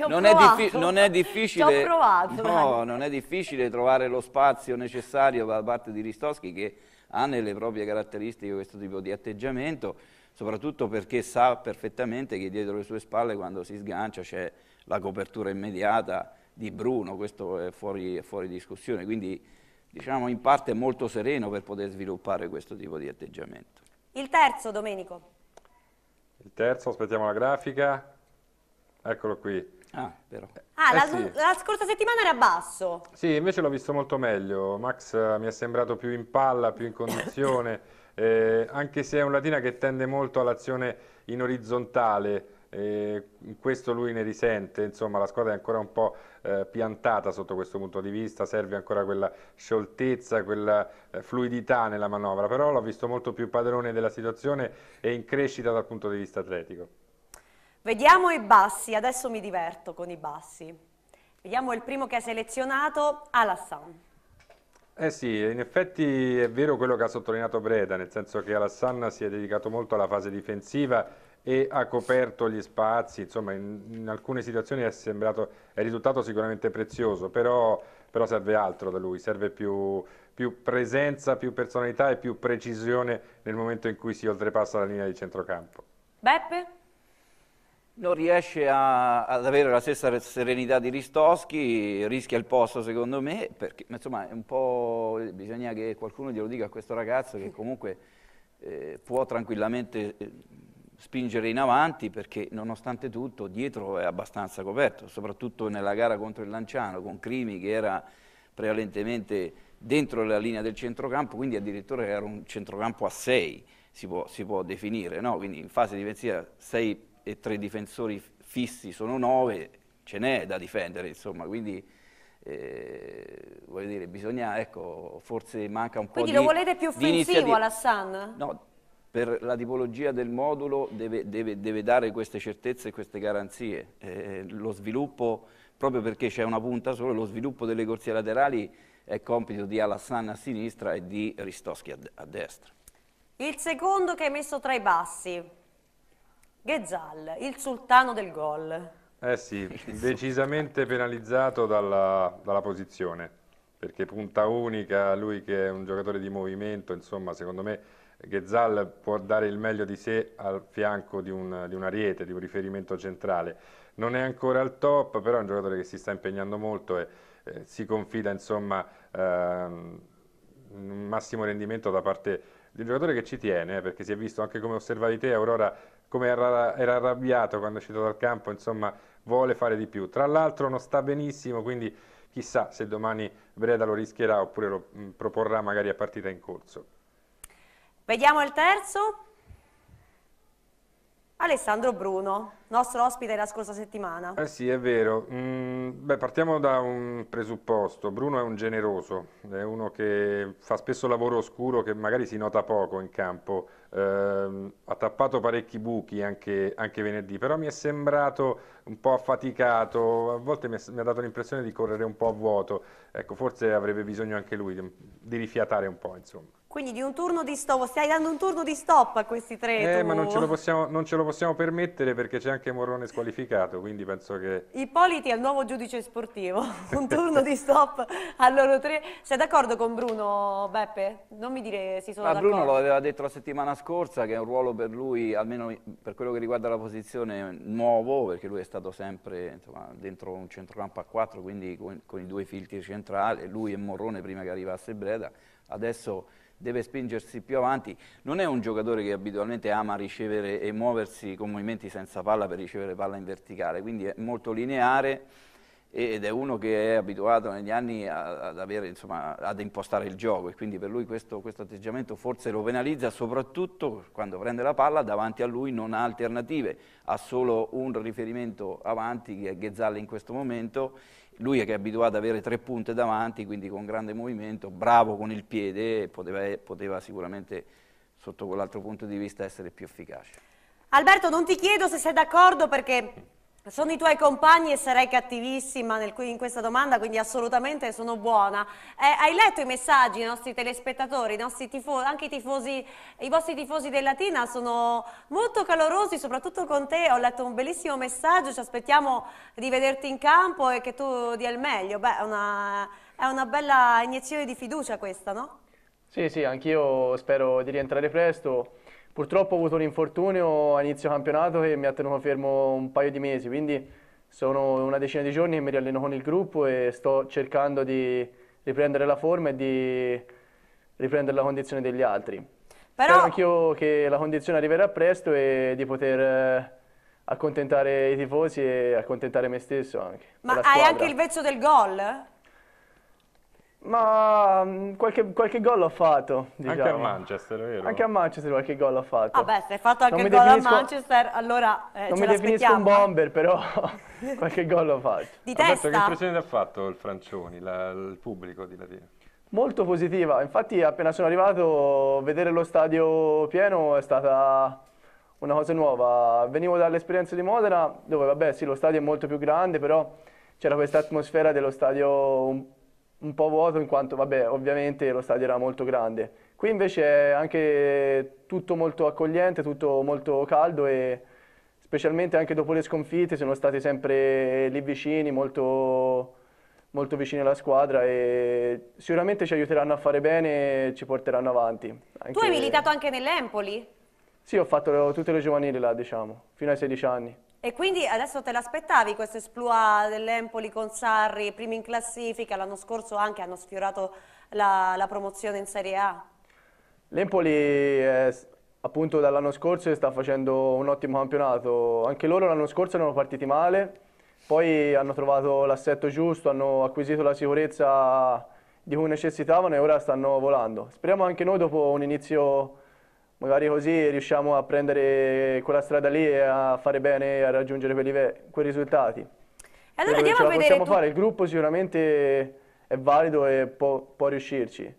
non, è non, è difficile. Provato, no, non è difficile trovare lo spazio necessario da parte di Ristoschi che ha nelle proprie caratteristiche questo tipo di atteggiamento, soprattutto perché sa perfettamente che dietro le sue spalle quando si sgancia c'è la copertura immediata di Bruno, questo è fuori, è fuori discussione, quindi diciamo in parte molto sereno per poter sviluppare questo tipo di atteggiamento. Il terzo, Domenico. Il terzo, aspettiamo la grafica, eccolo qui. Ah, eh, vero. Ah, eh la, sì. la, scorsa settimana era basso. Sì, invece l'ho visto molto meglio. Max eh, mi è sembrato più in palla, più in condizione, eh, anche se è un Latina che tende molto all'azione in orizzontale. Eh, questo lui ne risente, insomma la squadra è ancora un po' eh, piantata sotto questo punto di vista, serve ancora quella scioltezza, quella eh, fluidità nella manovra, però l'ho visto molto più padrone della situazione e in crescita dal punto di vista atletico. Vediamo i bassi, adesso mi diverto con i bassi. Vediamo il primo che ha selezionato, Alassane. Eh sì, in effetti è vero quello che ha sottolineato Breda, nel senso che Alassane si è dedicato molto alla fase difensiva e ha coperto gli spazi, insomma in, in alcune situazioni è, sembrato, è risultato sicuramente prezioso, però, però, serve altro da lui, serve più, più, presenza, più personalità e più precisione nel momento in cui si oltrepassa la linea di centrocampo. Beppe? non riesce a, ad avere la stessa serenità di Ristoschi, rischia il posto secondo me, perché insomma è un po', bisogna che qualcuno glielo dica a questo ragazzo che comunque eh, può tranquillamente eh, spingere in avanti perché nonostante tutto dietro è abbastanza coperto, soprattutto nella gara contro il Lanciano con Crimi che era prevalentemente dentro la linea del centrocampo, quindi addirittura era un centrocampo a 6, si, si può, definire, no? quindi in fase difensiva 6 e tre difensori fissi sono nove, ce n'è da difendere, insomma, quindi eh, voglio dire, bisogna, ecco, forse manca un po' quindi di... Quindi lo volete più offensivo Alassane? No, per la tipologia del modulo deve, deve, deve dare queste certezze e queste garanzie. Eh, lo sviluppo, proprio perché c'è una punta solo, lo sviluppo delle corsie laterali è compito di Alassane a sinistra e di Ristoschi a, a destra. Il secondo che hai messo tra i bassi, Ghezal, il sultano del gol. Eh sì, decisamente penalizzato dalla, dalla, posizione, perché punta unica, lui che è un giocatore di movimento, insomma secondo me Ghezal può dare il meglio di sé al fianco di un, di un ariete, di un riferimento centrale. Non è ancora al top, però è un giocatore che si sta impegnando molto e eh, si confida insomma ehm, un massimo rendimento da parte di un giocatore che ci tiene, eh, perché si è visto anche come osservavi te Aurora come era, era arrabbiato quando è uscito dal campo, insomma vuole fare di più. Tra l'altro non sta benissimo, quindi chissà se domani Breda lo rischierà oppure lo mh, mm, proporrà magari a partita in corso. Vediamo il terzo. Alessandro Bruno, nostro ospite la scorsa settimana. Eh sì, è vero. Mm, beh, partiamo da un presupposto. Bruno è un generoso, è uno che fa spesso lavoro oscuro che magari si nota poco in campo Uh, ha tappato parecchi buchi anche, anche, venerdì, però mi è sembrato un po' affaticato, a volte mi, è, mi, ha dato l'impressione di correre un po' a vuoto, ecco, forse avrebbe bisogno anche lui di, di rifiatare un po', insomma. Quindi di un turno di stop, stai dando un turno di stop a questi tre. Eh, tu. ma non ce, lo possiamo, non ce lo possiamo permettere perché c'è anche Morrone squalificato, quindi penso che... Ippoliti è il nuovo giudice sportivo, un turno di stop a loro tre. Sei d'accordo con Bruno, Beppe? Non mi dire si sono d'accordo. Bruno lo aveva detto la settimana scorsa che è un ruolo per lui, almeno per quello che riguarda la posizione, nuovo, perché lui è stato sempre insomma, dentro un centrocampo a quattro, quindi con, con i due filtri centrali, lui e Morrone prima che arrivasse Breda. Adesso deve spingersi più avanti, non è un giocatore che abitualmente ama ricevere e muoversi con movimenti senza palla per ricevere palla in verticale, quindi è molto lineare ed è uno che è abituato negli anni ad, avere, insomma, ad impostare il gioco e quindi per lui questo, questo, atteggiamento forse lo penalizza soprattutto quando prende la palla davanti a lui non ha alternative, ha solo un riferimento avanti che è Ghezzale in questo momento lui che è abituato ad avere tre punte davanti, quindi con grande movimento, bravo con il piede, poteva, poteva sicuramente sotto quell'altro punto di vista essere più efficace. Alberto, non ti chiedo se sei d'accordo perché sono i tuoi compagni e sarei cattivissima in questa domanda, quindi assolutamente sono buona. Eh, hai letto i messaggi dei nostri telespettatori, i nostri tifosi, anche i, tifosi, i vostri tifosi del Latina sono molto calorosi, soprattutto con te. Ho letto un bellissimo messaggio, ci aspettiamo di vederti in campo e che tu dia il meglio. Beh, una, è una bella iniezione di fiducia questa, no? Sì, sì, anch'io spero di rientrare presto Purtroppo ho avuto un infortunio a inizio campionato che mi ha tenuto fermo un paio di mesi, quindi sono una decina di giorni che mi rialleno con il gruppo e sto cercando di riprendere la forma e di riprendere la condizione degli altri. Però... Spero anch'io che la condizione arriverà presto e di poter accontentare i tifosi e accontentare me stesso anche. Ma hai anche il vezzo del gol? Ma mm, qualche, qualche gol l'ho fatto, diciamo. Anche a diciamo. Manchester, vero? Anche a Manchester qualche gol l'ho fatto. Vabbè, se hai fatto anche gol a Manchester, allora eh, Non mi definisco un eh. bomber, però qualche gol l'ho fatto. Di Roberto, testa? che impressione ti ha fatto il Francioni, la, il pubblico di Latina? Molto positiva, infatti appena sono arrivato vedere lo stadio pieno è stata una cosa nuova. Venivo dall'esperienza di Modena, dove vabbè sì, lo stadio è molto più grande, però c'era questa atmosfera dello stadio un po' vuoto in quanto, vabbè, ovviamente lo stadio era molto grande. Qui invece è anche tutto molto accogliente, tutto molto caldo e specialmente anche dopo le sconfitte sono stati sempre lì vicini, molto, molto vicini alla squadra e sicuramente ci aiuteranno a fare bene e ci porteranno avanti. Anche... Tu hai militato anche nell'Empoli? Sì, ho fatto tutte le giovanili là, diciamo, fino ai 16 anni. E quindi adesso te l'aspettavi questo esploit dell'Empoli con Sarri, primi in classifica, l'anno scorso anche hanno sfiorato la, la promozione in Serie A? L'Empoli eh, appunto dall'anno scorso sta facendo un ottimo campionato, anche loro l'anno scorso erano partiti male, poi hanno trovato l'assetto giusto, hanno acquisito la sicurezza di cui necessitavano e ora stanno volando. Speriamo anche noi dopo un inizio magari così riusciamo a prendere quella strada lì e a fare bene e a raggiungere quei, quei risultati. Allora andiamo a vedere. Possiamo fare, il gruppo sicuramente è valido e può, può riuscirci.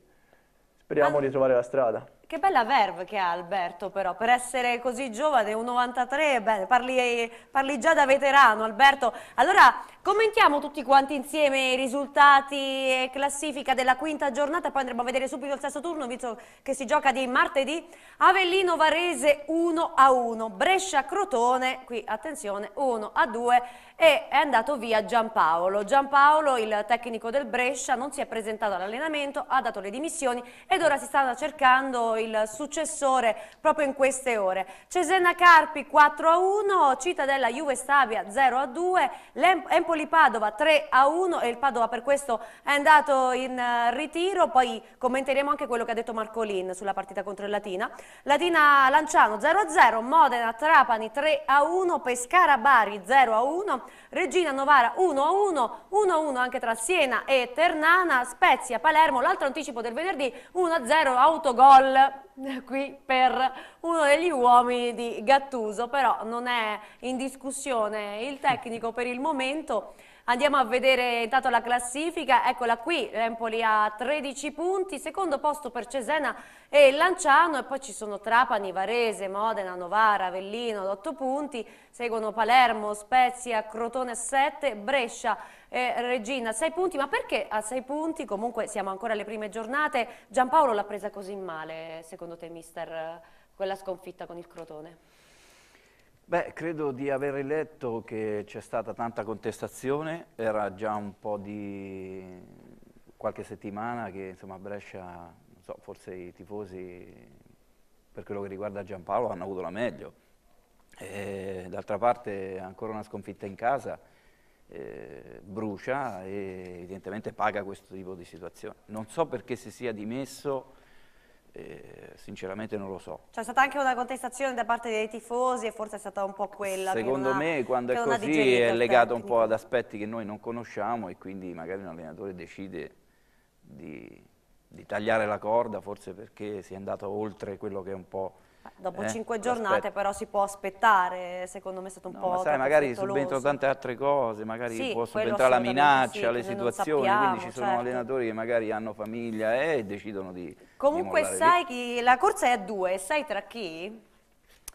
Speriamo All... di trovare la strada. Che bella verve che ha Alberto però, per essere così giovane, un 93, beh, parli, parli, già da veterano Alberto. Allora Commentiamo tutti quanti insieme i risultati e classifica della quinta giornata, poi andremo a vedere subito il sesto turno, visto che si gioca di martedì. Avellino Varese 1 a 1, Brescia Crotone, qui attenzione, 1 a 2 e è andato via Giampaolo. Giampaolo, il tecnico del Brescia, non si è presentato all'allenamento, ha dato le dimissioni ed ora si sta cercando il successore proprio in queste ore. Cesena Carpi 4 a 1, Cittadella Juve Stabia 0 a 2, Lempo Empoli-Padova 3 a 1 e il Padova per questo è andato in eh, ritiro, poi commenteremo anche quello che ha detto Marcolin sulla partita contro il Latina. Latina Lanciano 0 a 0, Modena Trapani 3 a 1, Pescara Bari 0 a 1, Regina Novara 1 a 1, 1 a 1 anche tra Siena e Ternana, Spezia Palermo, l'altro anticipo del venerdì 1 a 0 autogol qui per uno degli uomini di Gattuso, però non è in discussione il tecnico per il momento. Andiamo a vedere intanto la classifica, eccola qui, Empoli ha 13 punti, secondo posto per Cesena e Lanciano e poi ci sono Trapani, Varese, Modena, Novara, Avellino ad 8 punti, seguono Palermo, Spezia, Crotone 7, Brescia eh, Regina, sei punti, ma perché a sei punti, comunque siamo ancora alle prime giornate, Giampaolo l'ha presa così male, secondo te, mister, quella sconfitta con il Crotone? Beh, credo di aver letto che c'è stata tanta contestazione, era già un po' di qualche settimana che insomma, a Brescia, so, forse i tifosi per quello che riguarda Giampaolo hanno avuto la meglio. Eh, d'altra parte ancora una sconfitta in casa eh, brucia e evidentemente paga questo tipo di situazione. Non so perché si sia dimesso, eh, sinceramente non lo so. C'è stata anche una contestazione da parte dei tifosi e forse è stata un po' quella. Secondo una, me quando è così è legato un po' ad aspetti che noi non conosciamo e quindi magari un allenatore decide di, di tagliare la corda forse perché si è andato oltre quello che è un po' Dopo eh, cinque giornate aspetta. però si può aspettare, secondo me è stato un no, po' ma sai, magari subentrano tante altre cose, magari sì, può subentrare la minaccia, sì, le situazioni, sappiamo, quindi ci sono certo. allenatori che magari hanno famiglia e decidono di Comunque di sai chi, la corsa è a due, sai tra chi?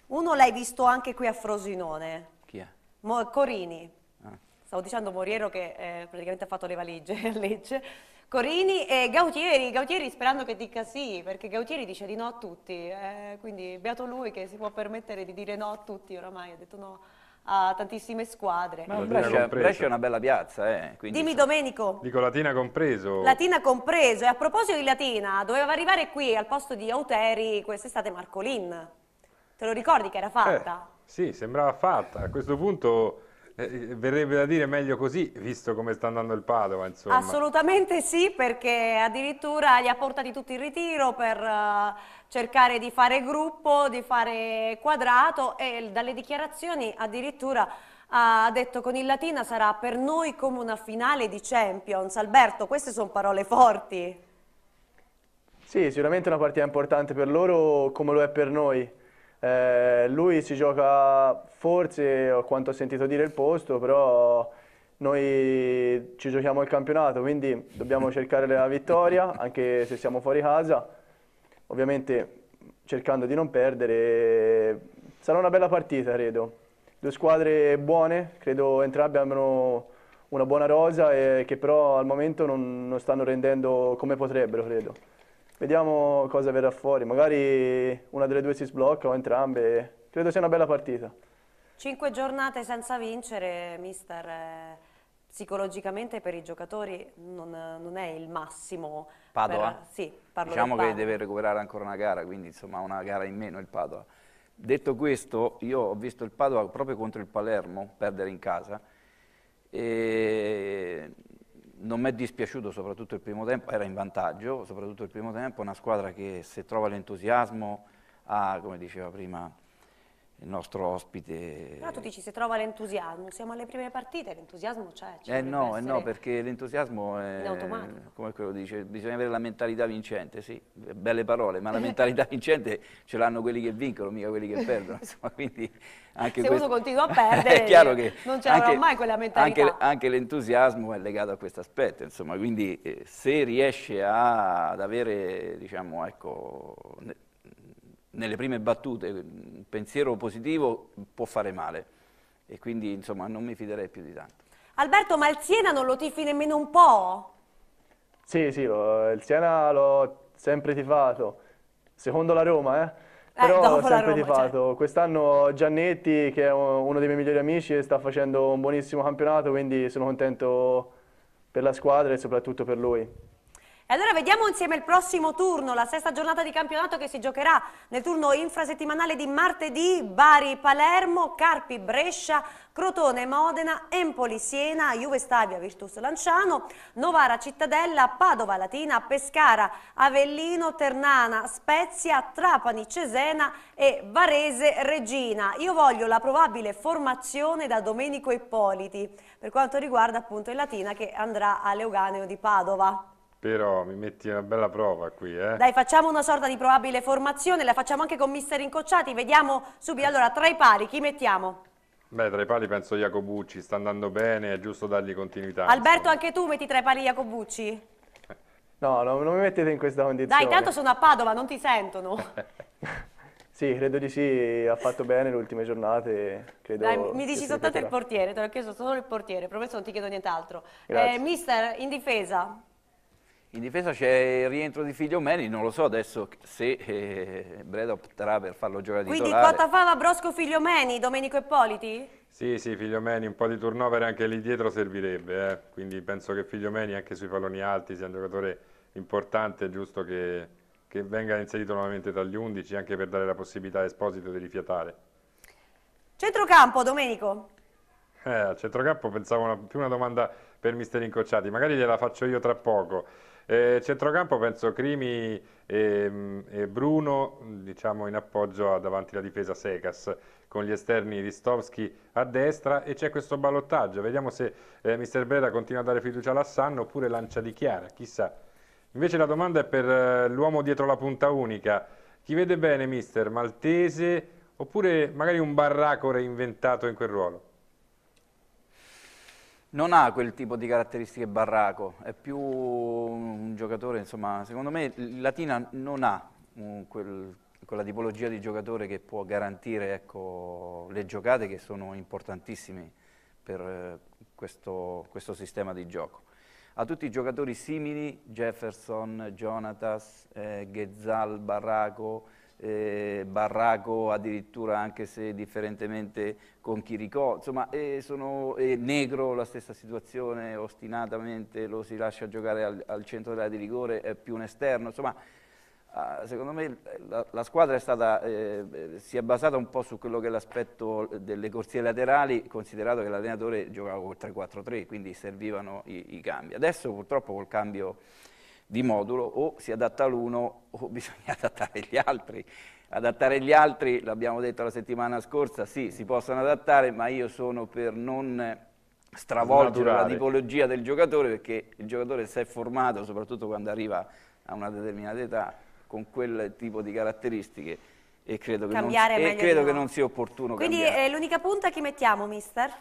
Uno l'hai visto anche qui a Frosinone. Chi è? Mo Corini. Ah. Stavo dicendo Moriero che eh, praticamente ha fatto le valigie a Lecce Corini e Gautieri, Gautieri sperando che dica sì, perché Gautieri dice di no a tutti, eh, quindi beato lui che si può permettere di dire no a tutti, oramai ha detto no a tantissime squadre. Ma Brescia, Brescia, è una bella piazza, eh, Dimmi Domenico. Dico Latina compreso. Latina compreso, e a proposito di Latina, doveva arrivare qui al posto di Auteri quest'estate Marcolin, te lo ricordi che era fatta? Eh, sì, sembrava fatta, a questo punto eh, eh, verrebbe da dire meglio così, visto come sta andando il Padova. Insomma. Assolutamente sì, perché addirittura li ha portati tutti in ritiro per uh, cercare di fare gruppo, di fare quadrato e dalle dichiarazioni addirittura ha detto con il Latina sarà per noi come una finale di Champions. Alberto, queste sono parole forti. Sì, sicuramente una partita importante per loro come lo è per noi. Eh, lui si gioca forse, a quanto ho sentito dire, il posto, però noi ci giochiamo il campionato, quindi dobbiamo cercare la vittoria, anche se siamo fuori casa. Ovviamente cercando di non perdere. Sarà una bella partita, credo. Due squadre buone, credo entrambe abbiano una buona rosa e che però al momento non, non stanno rendendo come potrebbero, credo. Vediamo cosa verrà fuori, magari una delle due si sblocca o entrambe. Credo sia una bella partita. Cinque giornate senza vincere, mister, eh, psicologicamente per i giocatori non, non è il massimo. Padova? Per, sì, parlo Diciamo che deve recuperare ancora una gara, quindi insomma una gara in meno il Padova. Detto questo, io ho visto il Padova proprio contro il Palermo, perdere in casa, e non mi è dispiaciuto soprattutto il primo tempo, era in vantaggio, soprattutto il primo tempo, una squadra che se trova l'entusiasmo ha, come diceva prima il nostro ospite. Però tu dici si trova l'entusiasmo, siamo alle prime partite, l'entusiasmo c'è. Eh no, eh no, perché l'entusiasmo è, In automatico. come quello dice, bisogna avere la mentalità vincente, sì, belle parole, ma la mentalità vincente ce l'hanno quelli che vincono, mica quelli che perdono. Insomma, quindi anche Se questo, uno continua a perdere, è chiaro che non ce l'avrà mai quella mentalità. Anche, anche l'entusiasmo è legato a questo aspetto, insomma, quindi eh, se riesce a, ad avere, diciamo, ecco, nelle prime battute, un mm, pensiero positivo può fare male e quindi insomma non mi fiderei più di tanto. Alberto, ma il Siena non lo tifi nemmeno un po'? Sì, sì, lo, il Siena l'ho sempre tifato, secondo la Roma, eh? eh Però l'ho sempre Roma, tifato. Cioè. Quest'anno Giannetti, che è uno dei miei migliori amici, sta facendo un buonissimo campionato, quindi sono contento per la squadra e soprattutto per lui. E allora vediamo insieme il prossimo turno, la sesta giornata di campionato che si giocherà nel turno infrasettimanale di martedì, Bari, Palermo, Carpi, Brescia, Crotone, Modena, Empoli, Siena, Juve Stabia, Virtus Lanciano, Novara, Cittadella, Padova, Latina, Pescara, Avellino, Ternana, Spezia, Trapani, Cesena e Varese, Regina. Io voglio la probabile formazione da Domenico Ippoliti per quanto riguarda appunto il Latina che andrà all'Euganeo di Padova. Però mi metti una bella prova qui, eh? Dai, facciamo una sorta di probabile formazione, la facciamo anche con mister Incocciati, vediamo subito. Allora, tra i pari, chi mettiamo? Beh, tra i pali penso Jacobucci, sta andando bene, è giusto dargli continuità. Alberto, insomma. anche tu metti tra i pali Jacobucci? No, no, non mi mettete in questa condizione. Dai, tanto sono a Padova, non ti sentono. sì, credo di sì, ha fatto bene le ultime giornate. Dai, mi dici soltanto il portiere, te l'ho chiesto solo il portiere, promesso non ti chiedo nient'altro. Eh, mister, in difesa, in difesa c'è il rientro di Figliomeni, non lo so adesso se eh, Breda opterà per farlo giocare di Quindi fava Brosco, Figliomeni, Domenico Eppoliti? Sì, sì, Figliomeni, un po' di turnover anche lì dietro servirebbe, eh. quindi penso che Figliomeni anche sui palloni alti sia un giocatore importante, è giusto che, che venga inserito nuovamente dagli 11 anche per dare la possibilità a Esposito di rifiatare. Centrocampo, Domenico. Eh, al centrocampo pensavo una, più una domanda per mister Incocciati, magari gliela faccio io tra poco. Eh, centrocampo penso Crimi e, mm, e, Bruno diciamo in appoggio davanti alla difesa Secas con gli esterni Ristovski a destra e c'è questo ballottaggio. Vediamo se eh, Mister Breda continua a dare fiducia all'Assanno oppure lancia di Chiara, chissà. Invece la domanda è per eh, l'uomo dietro la punta unica. Chi vede bene, mister? Maltese oppure magari un barraco reinventato in quel ruolo? non ha quel tipo di caratteristiche barraco, è più un giocatore, insomma, secondo me il Latina non ha un, quel, quella tipologia di giocatore che può garantire ecco, le giocate che sono importantissime per eh, questo, questo, sistema di gioco. A tutti i giocatori simili, Jefferson, Jonatas, eh, Ghezzal, Barraco, eh, Barraco addirittura anche se differentemente con Chiricò, insomma eh, sono, eh, Negro la stessa situazione, ostinatamente lo si lascia giocare al, al centro della di rigore, è più un esterno, insomma ah, secondo me la, la squadra è stata, eh, si è basata un po' su quello che è l'aspetto eh, delle corsie laterali, considerato che l'allenatore giocava col 3-4-3, quindi servivano i, i cambi. Adesso purtroppo col cambio di modulo o si adatta l'uno o bisogna adattare gli altri. Adattare gli altri, l'abbiamo detto la settimana scorsa, sì, si possono adattare, ma io sono per non stravolgere la tipologia del giocatore, perché il giocatore se è formato, soprattutto quando arriva a una determinata età, con quel tipo di caratteristiche, e credo che, non, e credo che non, sia opportuno Quindi eh, l'unica punta che mettiamo, mister?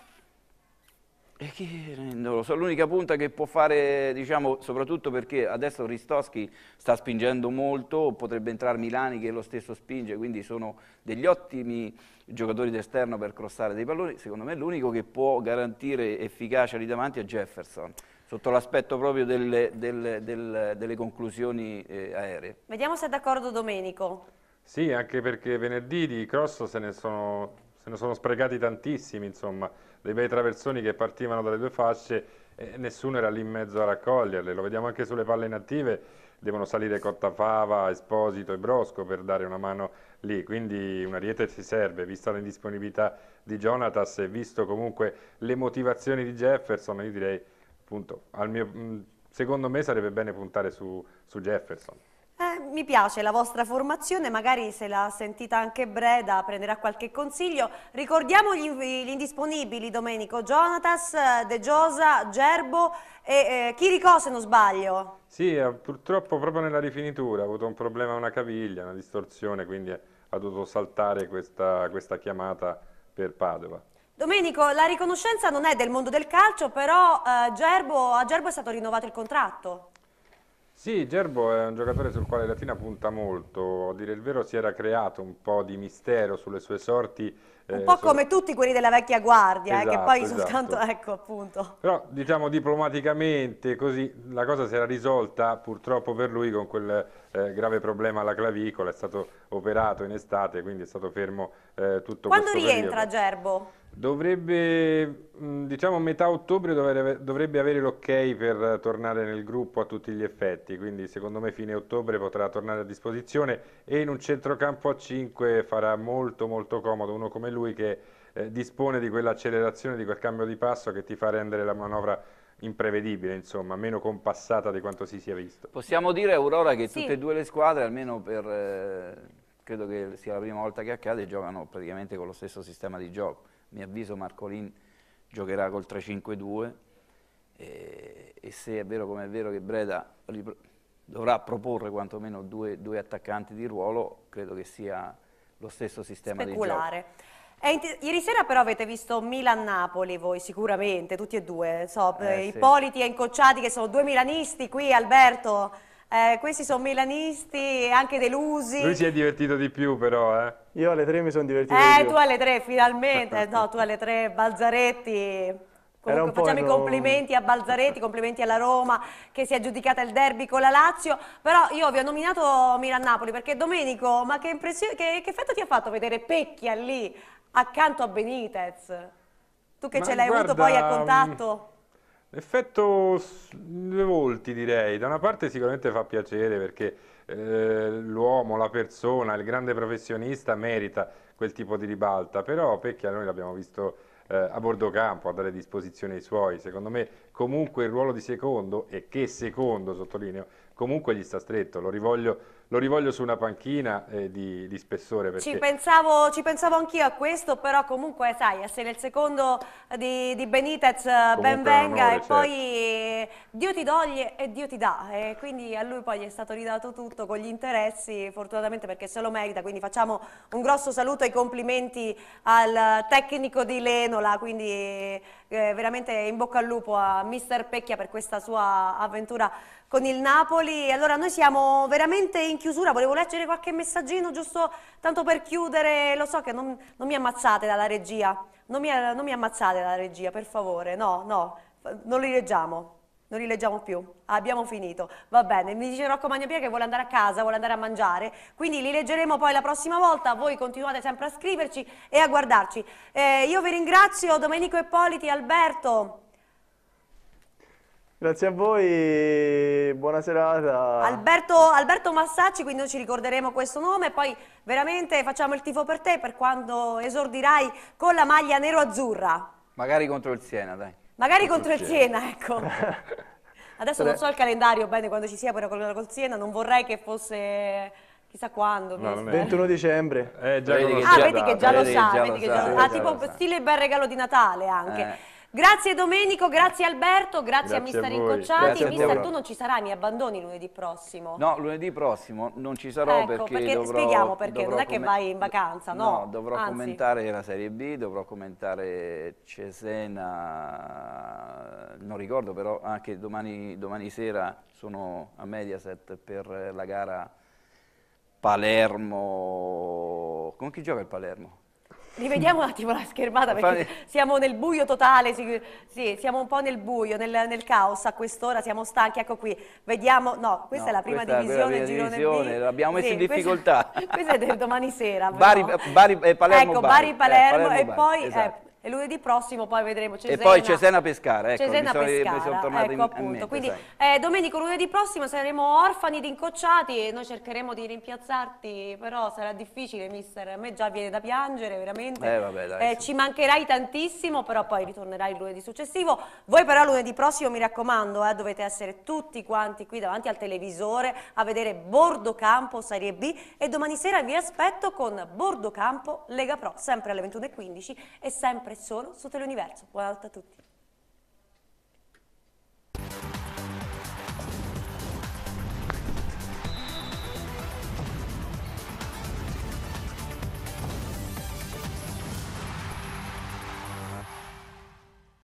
non lo so, l'unica punta che può fare, diciamo, soprattutto perché adesso Ristoschi sta spingendo molto, potrebbe entrare Milani che lo stesso spinge, quindi sono degli ottimi giocatori d'esterno per crossare dei palloni, secondo me l'unico che può garantire efficacia lì davanti è Jefferson sotto l'aspetto proprio delle, delle, delle, delle conclusioni eh, aeree. Vediamo se è d'accordo Domenico. Sì, anche perché venerdì di cross se ne sono, se ne sono sprecati tantissimi, insomma dei bei traversoni che partivano dalle due fasce e nessuno era lì in mezzo a raccoglierle, lo vediamo anche sulle palle inattive, devono salire Cottafava, Esposito e Brosco per dare una mano lì, quindi una riete ci serve, vista l'indisponibilità di Jonatas e visto comunque le motivazioni di Jefferson, io direi appunto, mio, mm, secondo me sarebbe bene puntare su, su Jefferson. Eh, mi piace la vostra formazione, magari se l'ha sentita anche Breda prenderà qualche consiglio. Ricordiamo gli, gli indisponibili, Domenico, Jonatas, De Giosa, Gerbo e eh, Chirico se non sbaglio. Sì, eh, purtroppo proprio nella rifinitura ha avuto un problema a una caviglia, una distorsione, quindi ha dovuto saltare questa, questa chiamata per Padova. Domenico, la riconoscenza non è del mondo del calcio, però eh, Gerbo, a Gerbo è stato rinnovato il contratto. Sì, Gerbo è un giocatore sul quale la Latina punta molto, a dire il vero si era creato un po' di mistero sulle sue sorti. Eh, un eh, po' so... come tutti quelli della vecchia guardia, esatto, eh, che esatto, poi esatto. soltanto, ecco appunto. Però diciamo diplomaticamente così la cosa si era risolta purtroppo per lui con quel eh, grave problema alla clavicola, è stato operato in estate quindi è stato fermo eh, tutto Quando questo Quando rientra periodo. Gerbo? Dovrebbe, mm, diciamo, metà ottobre dovrebbe avere l'ok per tornare nel gruppo a tutti gli effetti, quindi secondo me fine ottobre potrà tornare a disposizione e in un centrocampo a 5 farà molto molto comodo uno come lui che eh, dispone di quell'accelerazione, di quel cambio di passo che ti fa rendere la manovra imprevedibile, insomma, meno compassata di quanto si sia visto. Possiamo dire, Aurora, che sì. tutte e due le squadre, almeno per... Eh, credo che sia la prima volta che accade, giocano praticamente con lo stesso sistema di gioco mi avviso Marcolin giocherà col 3-5-2 e, e, se è vero come è vero che Breda dovrà proporre quantomeno due, due, attaccanti di ruolo, credo che sia lo stesso sistema Speculare. di gioco. Eh, ieri sera però avete visto Milan-Napoli voi sicuramente, tutti e due, so, eh, Ippoliti eh, sì. e Incocciati che sono due milanisti qui, Alberto... Eh, questi sono milanisti e anche delusi. Lui si è divertito di più però, eh. Io alle tre mi sono divertito eh, di tu alle tre finalmente, no, tu alle tre Balzaretti. Comunque facciamo i complimenti a Balzaretti, complimenti alla Roma che si è aggiudicata il derby con la Lazio, però io vi ho nominato Milan-Napoli perché Domenico, ma che, che, che effetto ti ha fatto vedere Pecchia lì accanto a Benitez? Tu che ma ce l'hai avuto poi a contatto? Mm, Effetto due volti direi, da una parte sicuramente fa piacere perché eh, l'uomo, la persona, il grande professionista merita quel tipo di ribalta, però Pecchia noi l'abbiamo visto eh, a bordo campo a dare disposizione ai suoi, secondo me comunque il ruolo di secondo, e che secondo sottolineo, comunque gli sta stretto, lo rivoglio lo rivoglio su una panchina eh, di, di, spessore. Perché... Ci pensavo, pensavo anch'io a questo, però comunque sai, essere il secondo eh, di, di Benitez eh, comunque ben venga onore, e certo. poi eh, Dio ti toglie e Dio ti dà. E quindi a lui poi gli è stato ridato tutto con gli interessi, fortunatamente perché se lo merita. Quindi facciamo un grosso saluto e complimenti al tecnico di Lenola, quindi eh, veramente in bocca al lupo a Mister Pecchia per questa sua avventura con il Napoli. Allora noi siamo veramente in chiusura volevo leggere qualche messaggino giusto tanto per chiudere, lo so che non, non mi ammazzate dalla regia, non mi, non mi, ammazzate dalla regia, per favore, no, no, non li leggiamo, non li leggiamo più, abbiamo finito, va bene, mi dice Rocco Magnapia che vuole andare a casa, vuole andare a mangiare, quindi li leggeremo poi la prossima volta, voi continuate sempre a scriverci e a guardarci. Eh, io vi ringrazio Domenico Eppoliti Alberto. Grazie a voi, buona serata. Alberto, Alberto Massacci, quindi noi ci ricorderemo questo nome, poi veramente facciamo il tifo per te per quando esordirai con la maglia nero-azzurra. Magari contro il Siena, dai. Magari contro, contro il Siena, Siena ecco. Adesso Beh. non so il calendario bene quando ci sia però con col Siena, non vorrei che fosse chissà quando. No, 21 dicembre. Eh, già vedi che ah, già vedi che già lo sa, ah, tipo stile bel regalo di Natale anche. Eh. Grazie Domenico, grazie Alberto, grazie, grazie a mister Incocciati. A mister, tu non ci sarai, mi abbandoni lunedì prossimo? No, lunedì prossimo non ci sarò ecco, perché, perché dovrò, Spieghiamo perché, dovrò non è che vai in vacanza, no? No, dovrò Anzi. commentare la Serie B, dovrò commentare Cesena, non ricordo però, anche domani, domani sera sono a Mediaset per la gara Palermo... Con chi gioca il Palermo? Rivediamo un attimo la schermata perché siamo nel buio totale, sì, sì, siamo un po' nel buio, nel, nel caos a quest'ora, siamo stanchi, ecco qui, vediamo, no, questa no, è la prima divisione, prima girone divisione, B. L'abbiamo messo sì, in difficoltà. Questa, questa, è del domani sera. Bari, Bari, eh, Palermo, ecco, Bari, Bari Palermo, eh, Palermo e poi... Eh, esatto. Eh, e lunedì prossimo poi vedremo Cesena. E poi Cesena-Pescara, ecco, Cesena-Pescara, mi sono, tornato ecco, in, appunto. Mente, Quindi eh, Domenico, lunedì prossimo saremo orfani di incocciati e noi cercheremo di rimpiazzarti, però sarà difficile, mister, a me già viene da piangere, veramente. Eh, vabbè, dai, eh, sì. Ci mancherai tantissimo, però poi ritornerai il lunedì successivo. Voi però lunedì prossimo, mi raccomando, eh, dovete essere tutti quanti qui davanti al televisore a vedere Bordo Campo Serie B e domani sera vi aspetto con Bordo Campo Lega Pro, sempre alle 21.15 e sempre trovare solo su Teleuniverso. Buonanotte a tutti.